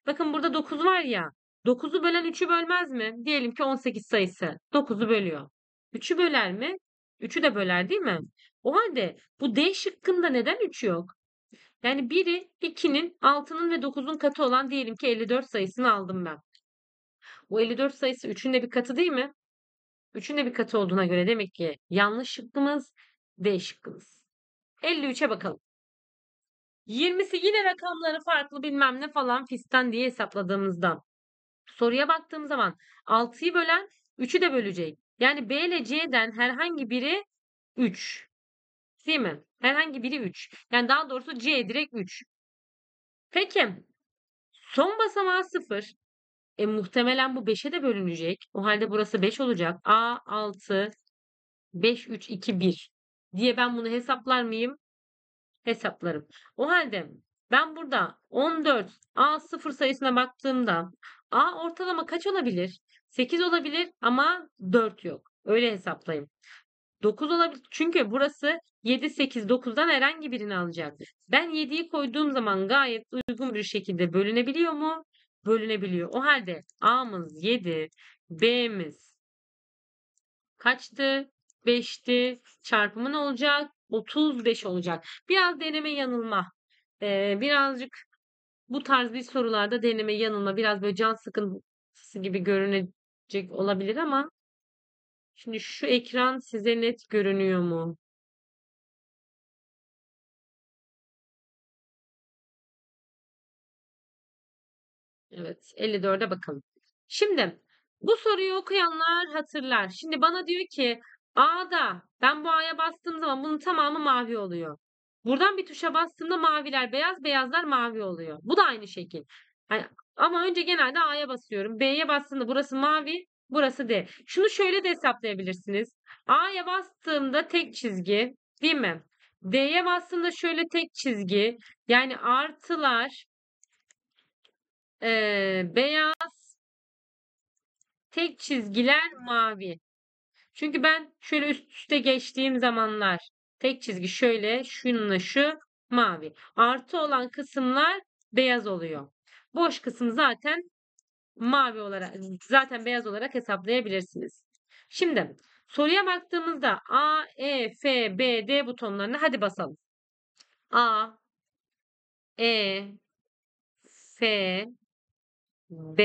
Bakın burada 9 var ya. 9'u bölen 3'ü bölmez mi? Diyelim ki 18 sayısı. 9'u bölüyor. 3'ü böler mi? 3'ü de böler değil mi? O halde bu D şıkkında neden 3 yok? Yani biri 2'nin 6'nın ve 9'un katı olan diyelim ki 54 sayısını aldım ben. Bu 54 sayısı 3'ün de bir katı değil mi? 3'ün de bir katı olduğuna göre demek ki yanlış şıkkımız D şıkkımız. 53'e bakalım. 20'si yine rakamları farklı bilmem ne falan fistan diye hesapladığımızda soruya baktığım zaman 6'yı bölen 3'ü de bölecek. Yani B ile C'den herhangi biri 3. Değil mi? Herhangi biri 3. Yani daha doğrusu C direkt 3. Peki son basamağı 0. E muhtemelen bu 5'e de bölünecek. O halde burası 5 olacak. A 6 5 3 2 1 diye ben bunu hesaplar mıyım? Hesaplarım. O halde ben burada 14 A 0 sayısına baktığımda A ortalama kaç olabilir? 8 olabilir ama 4 yok. Öyle hesaplayayım. 9 olabilir. Çünkü burası 7, 8, 9'dan herhangi birini alacak. Ben 7'yi koyduğum zaman gayet uygun bir şekilde bölünebiliyor mu? bölünebiliyor. O halde A'mız 7, B'miz kaçtı? 5'ti. Çarpımı ne olacak? 35 olacak. Biraz deneme yanılma. Ee, birazcık bu tarz bir sorularda deneme yanılma biraz böyle can sıkıntısı gibi görünecek olabilir ama şimdi şu ekran size net görünüyor mu? Evet 54'e bakalım. Şimdi bu soruyu okuyanlar hatırlar. Şimdi bana diyor ki A'da ben bu A'ya bastığım zaman bunun tamamı mavi oluyor. Buradan bir tuşa bastığımda maviler beyaz, beyazlar mavi oluyor. Bu da aynı şekil. Yani, ama önce genelde A'ya basıyorum. B'ye bastığımda burası mavi, burası D. Şunu şöyle de hesaplayabilirsiniz. A'ya bastığımda tek çizgi değil mi? D'ye bastığımda şöyle tek çizgi. Yani artılar e, beyaz, tek çizgiler mavi. Çünkü ben şöyle üst üste geçtiğim zamanlar tek çizgi şöyle şununla şu mavi. Artı olan kısımlar beyaz oluyor. Boş kısım zaten mavi olarak zaten beyaz olarak hesaplayabilirsiniz. Şimdi soruya baktığımızda A, E, F, B, D butonlarını hadi basalım. A, E, F, B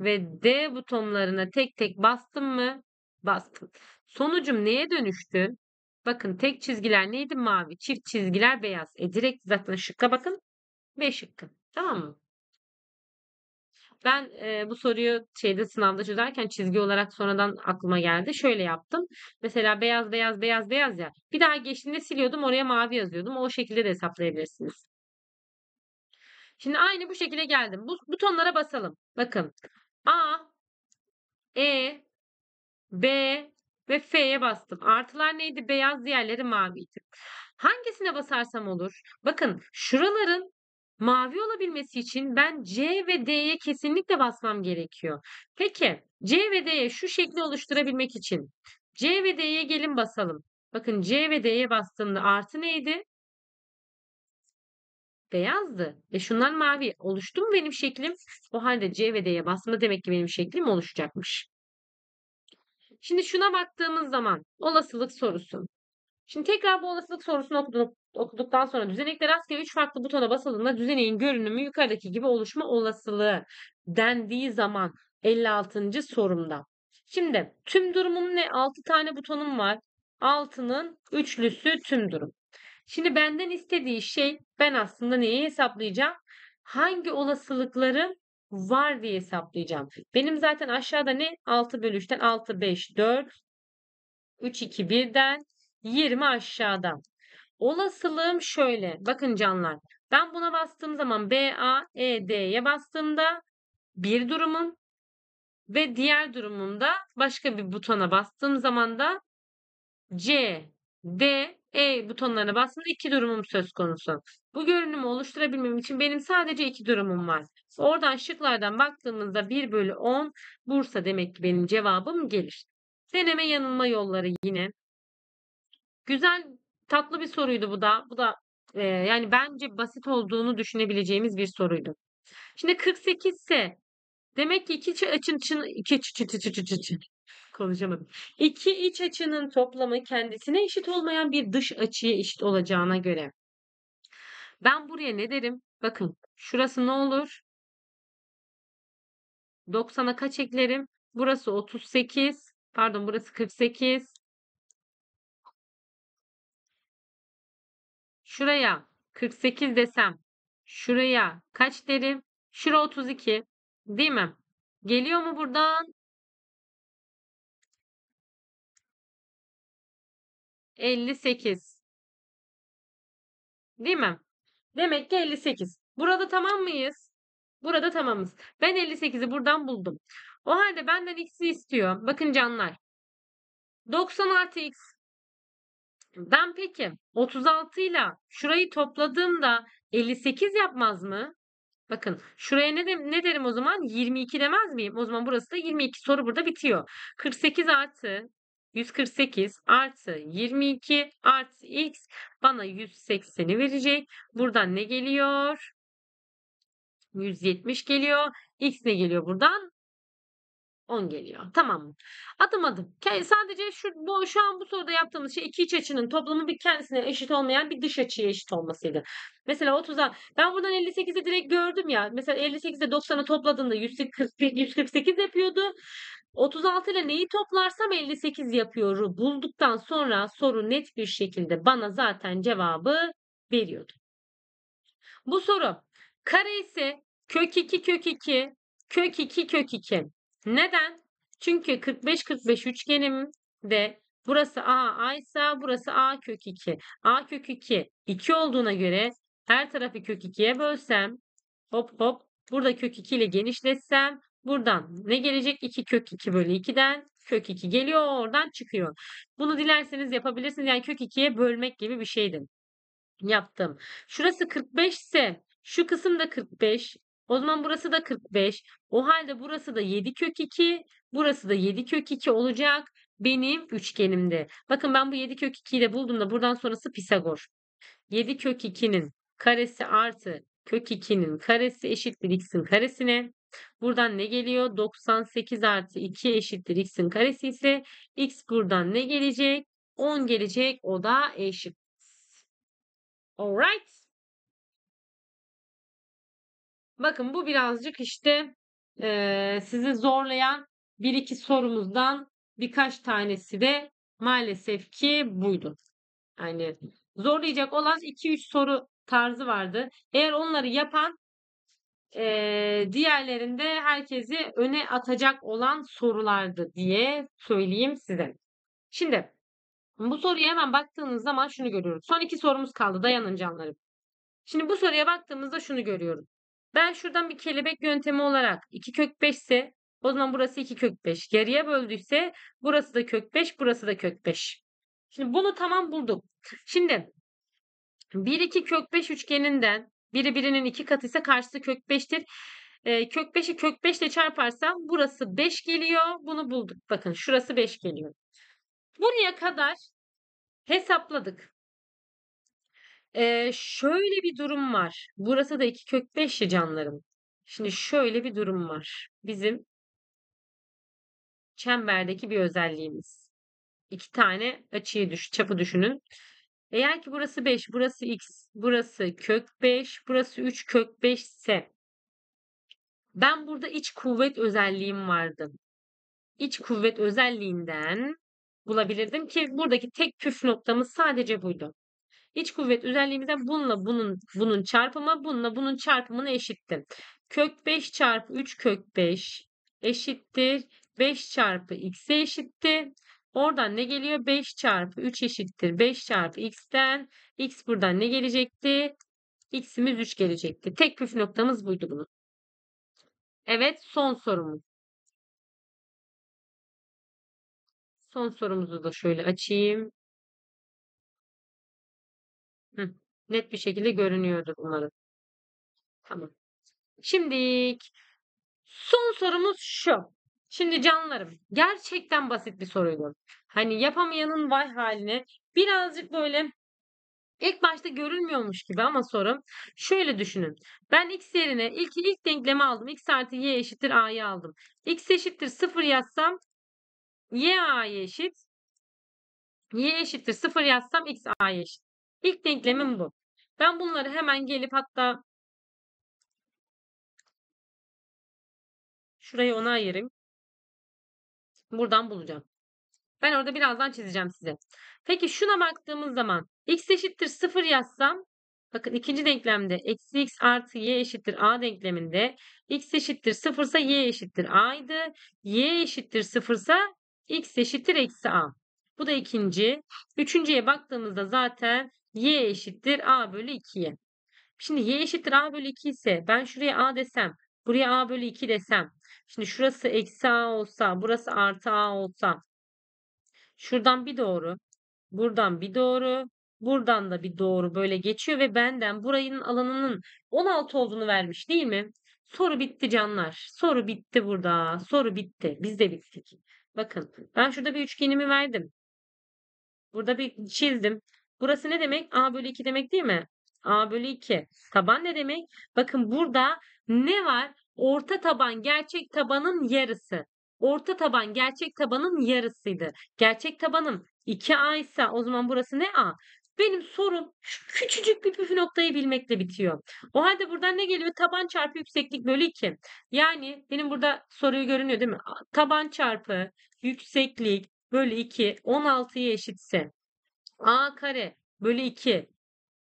ve D butonlarına tek tek bastım mı? Bastım. Sonucum neye dönüştü? Bakın tek çizgiler neydi? Mavi. Çift çizgiler beyaz. E direkt zaten şıkka bakın. B şıkkı. Tamam mı? Ben e, bu soruyu şeyde sınavda çözerken çizgi olarak sonradan aklıma geldi. Şöyle yaptım. Mesela beyaz beyaz beyaz beyaz ya. Bir daha geçtiğinde siliyordum oraya mavi yazıyordum. O şekilde de hesaplayabilirsiniz. Şimdi aynı bu şekilde geldim. Bu butonlara basalım. Bakın. A, E, B ve F'ye bastım. Artılar neydi? Beyaz, diğerleri maviydi. Hangisine basarsam olur? Bakın şuraların mavi olabilmesi için ben C ve D'ye kesinlikle basmam gerekiyor. Peki C ve D'ye şu şekli oluşturabilmek için C ve D'ye gelin basalım. Bakın C ve D'ye bastığımda artı neydi? beyazdı ve şunlar mavi. Oluştu mu benim şeklim? O halde C ve D'ye basma demek ki benim şeklim oluşacakmış. Şimdi şuna baktığımız zaman olasılık sorusu. Şimdi tekrar bu olasılık sorusunu okuduk, okuduktan sonra düzenekte rastgele 3 farklı butona basıldığında düzeneğin görünümü yukarıdaki gibi oluşma olasılığı dendiği zaman 56. sorumda. Şimdi tüm durumum ne? 6 tane butonum var. 6'nın üçlüsü tüm durum. Şimdi benden istediği şey ben aslında neyi hesaplayacağım? Hangi olasılıkların var diye hesaplayacağım. Benim zaten aşağıda ne? 6 bölü 3'ten 6, 5, 4, 3, 2, 1'den 20 aşağıda. Olasılığım şöyle. Bakın canlar. Ben buna bastığım zaman B, A, E, D'ye bastığımda bir durumum ve diğer durumumda başka bir butona bastığım zaman da C, D e butonlarına bastığımda iki durumum söz konusu. Bu görünümü oluşturabilmem için benim sadece iki durumum var. Oradan şıklardan baktığımızda 1 bölü 10 Bursa demek ki benim cevabım gelir. Deneme yanılma yolları yine. Güzel tatlı bir soruydu bu da. Bu da e, yani bence basit olduğunu düşünebileceğimiz bir soruydu. Şimdi 48 ise demek ki iki açın iki konuşamadım. İki iç açının toplamı kendisine eşit olmayan bir dış açıya eşit olacağına göre. Ben buraya ne derim? Bakın şurası ne olur? 90'a kaç eklerim? Burası 38. Pardon burası 48. Şuraya 48 desem. Şuraya kaç derim? Şura 32. Değil mi? Geliyor mu buradan? 58. Değil mi? Demek ki 58. Burada tamam mıyız? Burada tamamız. Ben 58'i buradan buldum. O halde benden x'i istiyor. Bakın canlar. 90 artı x. Ben peki 36 ile şurayı topladığımda 58 yapmaz mı? Bakın şuraya ne, de, ne derim o zaman? 22 demez miyim? O zaman burası da 22. Soru burada bitiyor. 48 artı 148 artı 22 artı x bana 180'i verecek. Buradan ne geliyor? 170 geliyor. X ne geliyor buradan? 10 geliyor. Tamam mı? Adım adım. Sadece şu, bu, şu an bu soruda yaptığımız şey iki iç açının toplamı bir kendisine eşit olmayan bir dış açıya eşit olmasıydı. Mesela 30'a ben buradan 58'i direkt gördüm ya. Mesela 58'de 90'ı topladığında 140, 148 yapıyordu. 36 ile neyi toplarsam 58 yapıyoru. bulduktan sonra soru net bir şekilde bana zaten cevabı veriyordu. Bu soru kare ise kök 2 kök 2 kök 2 kök 2. Neden? Çünkü 45 45 üçgenim de burası A A ise burası A kök 2. A kök 2 2 olduğuna göre her tarafı kök 2'ye bölsem hop hop burada kök 2 ile genişletsem Buradan ne gelecek? 2 kök 2 bölü 2'den kök 2 geliyor oradan çıkıyor. Bunu dilerseniz yapabilirsiniz. Yani kök 2'ye bölmek gibi bir şeydi. Yaptım. Şurası 45 ise şu kısım da 45. O zaman burası da 45. O halde burası da 7 kök 2. Burası da 7 kök 2 olacak benim üçgenimde. Bakın ben bu 7 kök 2'yi de buldum da buradan sonrası Pisagor. 7 kök 2'nin karesi artı kök 2'nin karesi eşittir x'in karesine. Buradan ne geliyor? 98 artı 2 eşittir x'in karesi ise x buradan ne gelecek? 10 gelecek. O da eşit. Alright. Bakın bu birazcık işte e, sizi zorlayan bir iki sorumuzdan birkaç tanesi de maalesef ki buydu. Yani zorlayacak olan 2-3 soru tarzı vardı. Eğer onları yapan e, diğerlerinde herkesi öne atacak olan sorulardı diye söyleyeyim size. Şimdi bu soruya hemen baktığınız zaman şunu görüyoruz. Son iki sorumuz kaldı dayanın canlarım. Şimdi bu soruya baktığımızda şunu görüyorum. Ben şuradan bir kelebek yöntemi olarak 2 kök 5 ise o zaman burası 2 kök 5. Geriye böldüyse burası da kök 5, burası da kök 5. Şimdi bunu tamam bulduk. Şimdi 1 2 kök 5 üçgeninden biri birinin iki katı ise karşısı kök 5'tir. E, kök 5'i kök 5 ile çarparsam burası 5 geliyor. Bunu bulduk. Bakın şurası 5 geliyor. Buraya kadar hesapladık. E, şöyle bir durum var. Burası da 2 kök 5'li canlarım. Şimdi şöyle bir durum var. Bizim çemberdeki bir özelliğimiz. İki tane açıyı düş, çapı düşünün. Eğer ki burası 5, burası x, burası kök 5, burası 3 kök 5 ise ben burada iç kuvvet özelliğim vardı. İç kuvvet özelliğinden bulabilirdim ki buradaki tek püf noktamız sadece buydu. İç kuvvet özelliğimizden bununla bunun bunun çarpımı bununla bunun çarpımını eşittim. Kök 5 çarpı 3 kök 5 eşittir. 5 çarpı x'e eşittir. Oradan ne geliyor? 5 çarpı 3 eşittir. 5 çarpı x'ten x buradan ne gelecekti? x'imiz 3 gelecekti. Tek püf noktamız buydu bunun. Evet son sorumuz. Son sorumuzu da şöyle açayım. Hı, net bir şekilde görünüyordur umarım. Tamam. Şimdi son sorumuz şu. Şimdi canlarım gerçekten basit bir soruydu. Hani yapamayanın vay haline birazcık böyle ilk başta görülmüyormuş gibi ama sorum şöyle düşünün. Ben x yerine ilk ilk denklemi aldım. x artı y eşittir a'yı aldım. x eşittir 0 yazsam y a'ya eşit. y eşittir 0 yazsam x a'ya eşit. İlk denklemim bu. Ben bunları hemen gelip hatta şurayı ona ayırayım. Buradan bulacağım. Ben orada birazdan çizeceğim size. Peki şuna baktığımız zaman x eşittir 0 yazsam bakın ikinci denklemde eksi x artı y eşittir a denkleminde x eşittir 0 ise y eşittir a'ydı. y eşittir 0 ise x eşittir eksi a. Bu da ikinci. Üçüncüye baktığımızda zaten y eşittir a bölü 2'ye. Şimdi y eşittir a bölü 2 ise ben şuraya a desem buraya a bölü 2 desem Şimdi şurası eksi A olsa, burası artı A olsa. Şuradan bir doğru, buradan bir doğru, buradan da bir doğru böyle geçiyor ve benden burayın alanının 16 olduğunu vermiş değil mi? Soru bitti canlar. Soru bitti burada. Soru bitti. Biz de bittik. Bakın ben şurada bir üçgenimi verdim. Burada bir çizdim. Burası ne demek? A bölü 2 demek değil mi? A bölü 2. Taban ne demek? Bakın burada ne var? Orta taban gerçek tabanın yarısı. Orta taban gerçek tabanın yarısıydı. Gerçek tabanım 2A ise o zaman burası ne A? Benim sorum şu küçücük bir püf noktayı bilmekle bitiyor. O halde buradan ne geliyor? Taban çarpı yükseklik bölü 2. Yani benim burada soruyu görünüyor değil mi? Taban çarpı yükseklik bölü 2 16'ya eşitse a kare bölü 2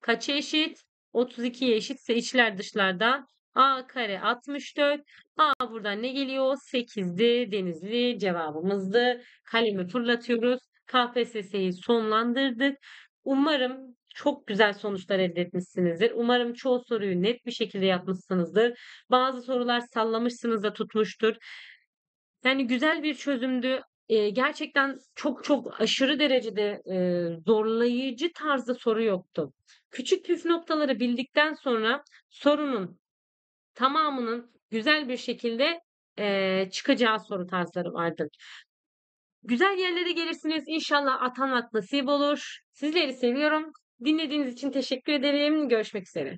kaça eşit? 32'ye eşitse içler dışlardan A kare 64. A buradan ne geliyor? 8'di. Denizli cevabımızdı. Kalemi fırlatıyoruz. KPSS'yi sonlandırdık. Umarım çok güzel sonuçlar elde etmişsinizdir. Umarım çoğu soruyu net bir şekilde yapmışsınızdır. Bazı sorular sallamışsınız da tutmuştur. Yani güzel bir çözümdü. E, gerçekten çok çok aşırı derecede e, zorlayıcı tarzda soru yoktu. Küçük püf noktaları bildikten sonra sorunun tamamının güzel bir şekilde e, çıkacağı soru tarzları vardır. Güzel yerlere gelirsiniz. İnşallah atanmak nasip olur. Sizleri seviyorum. Dinlediğiniz için teşekkür ederim. Görüşmek üzere.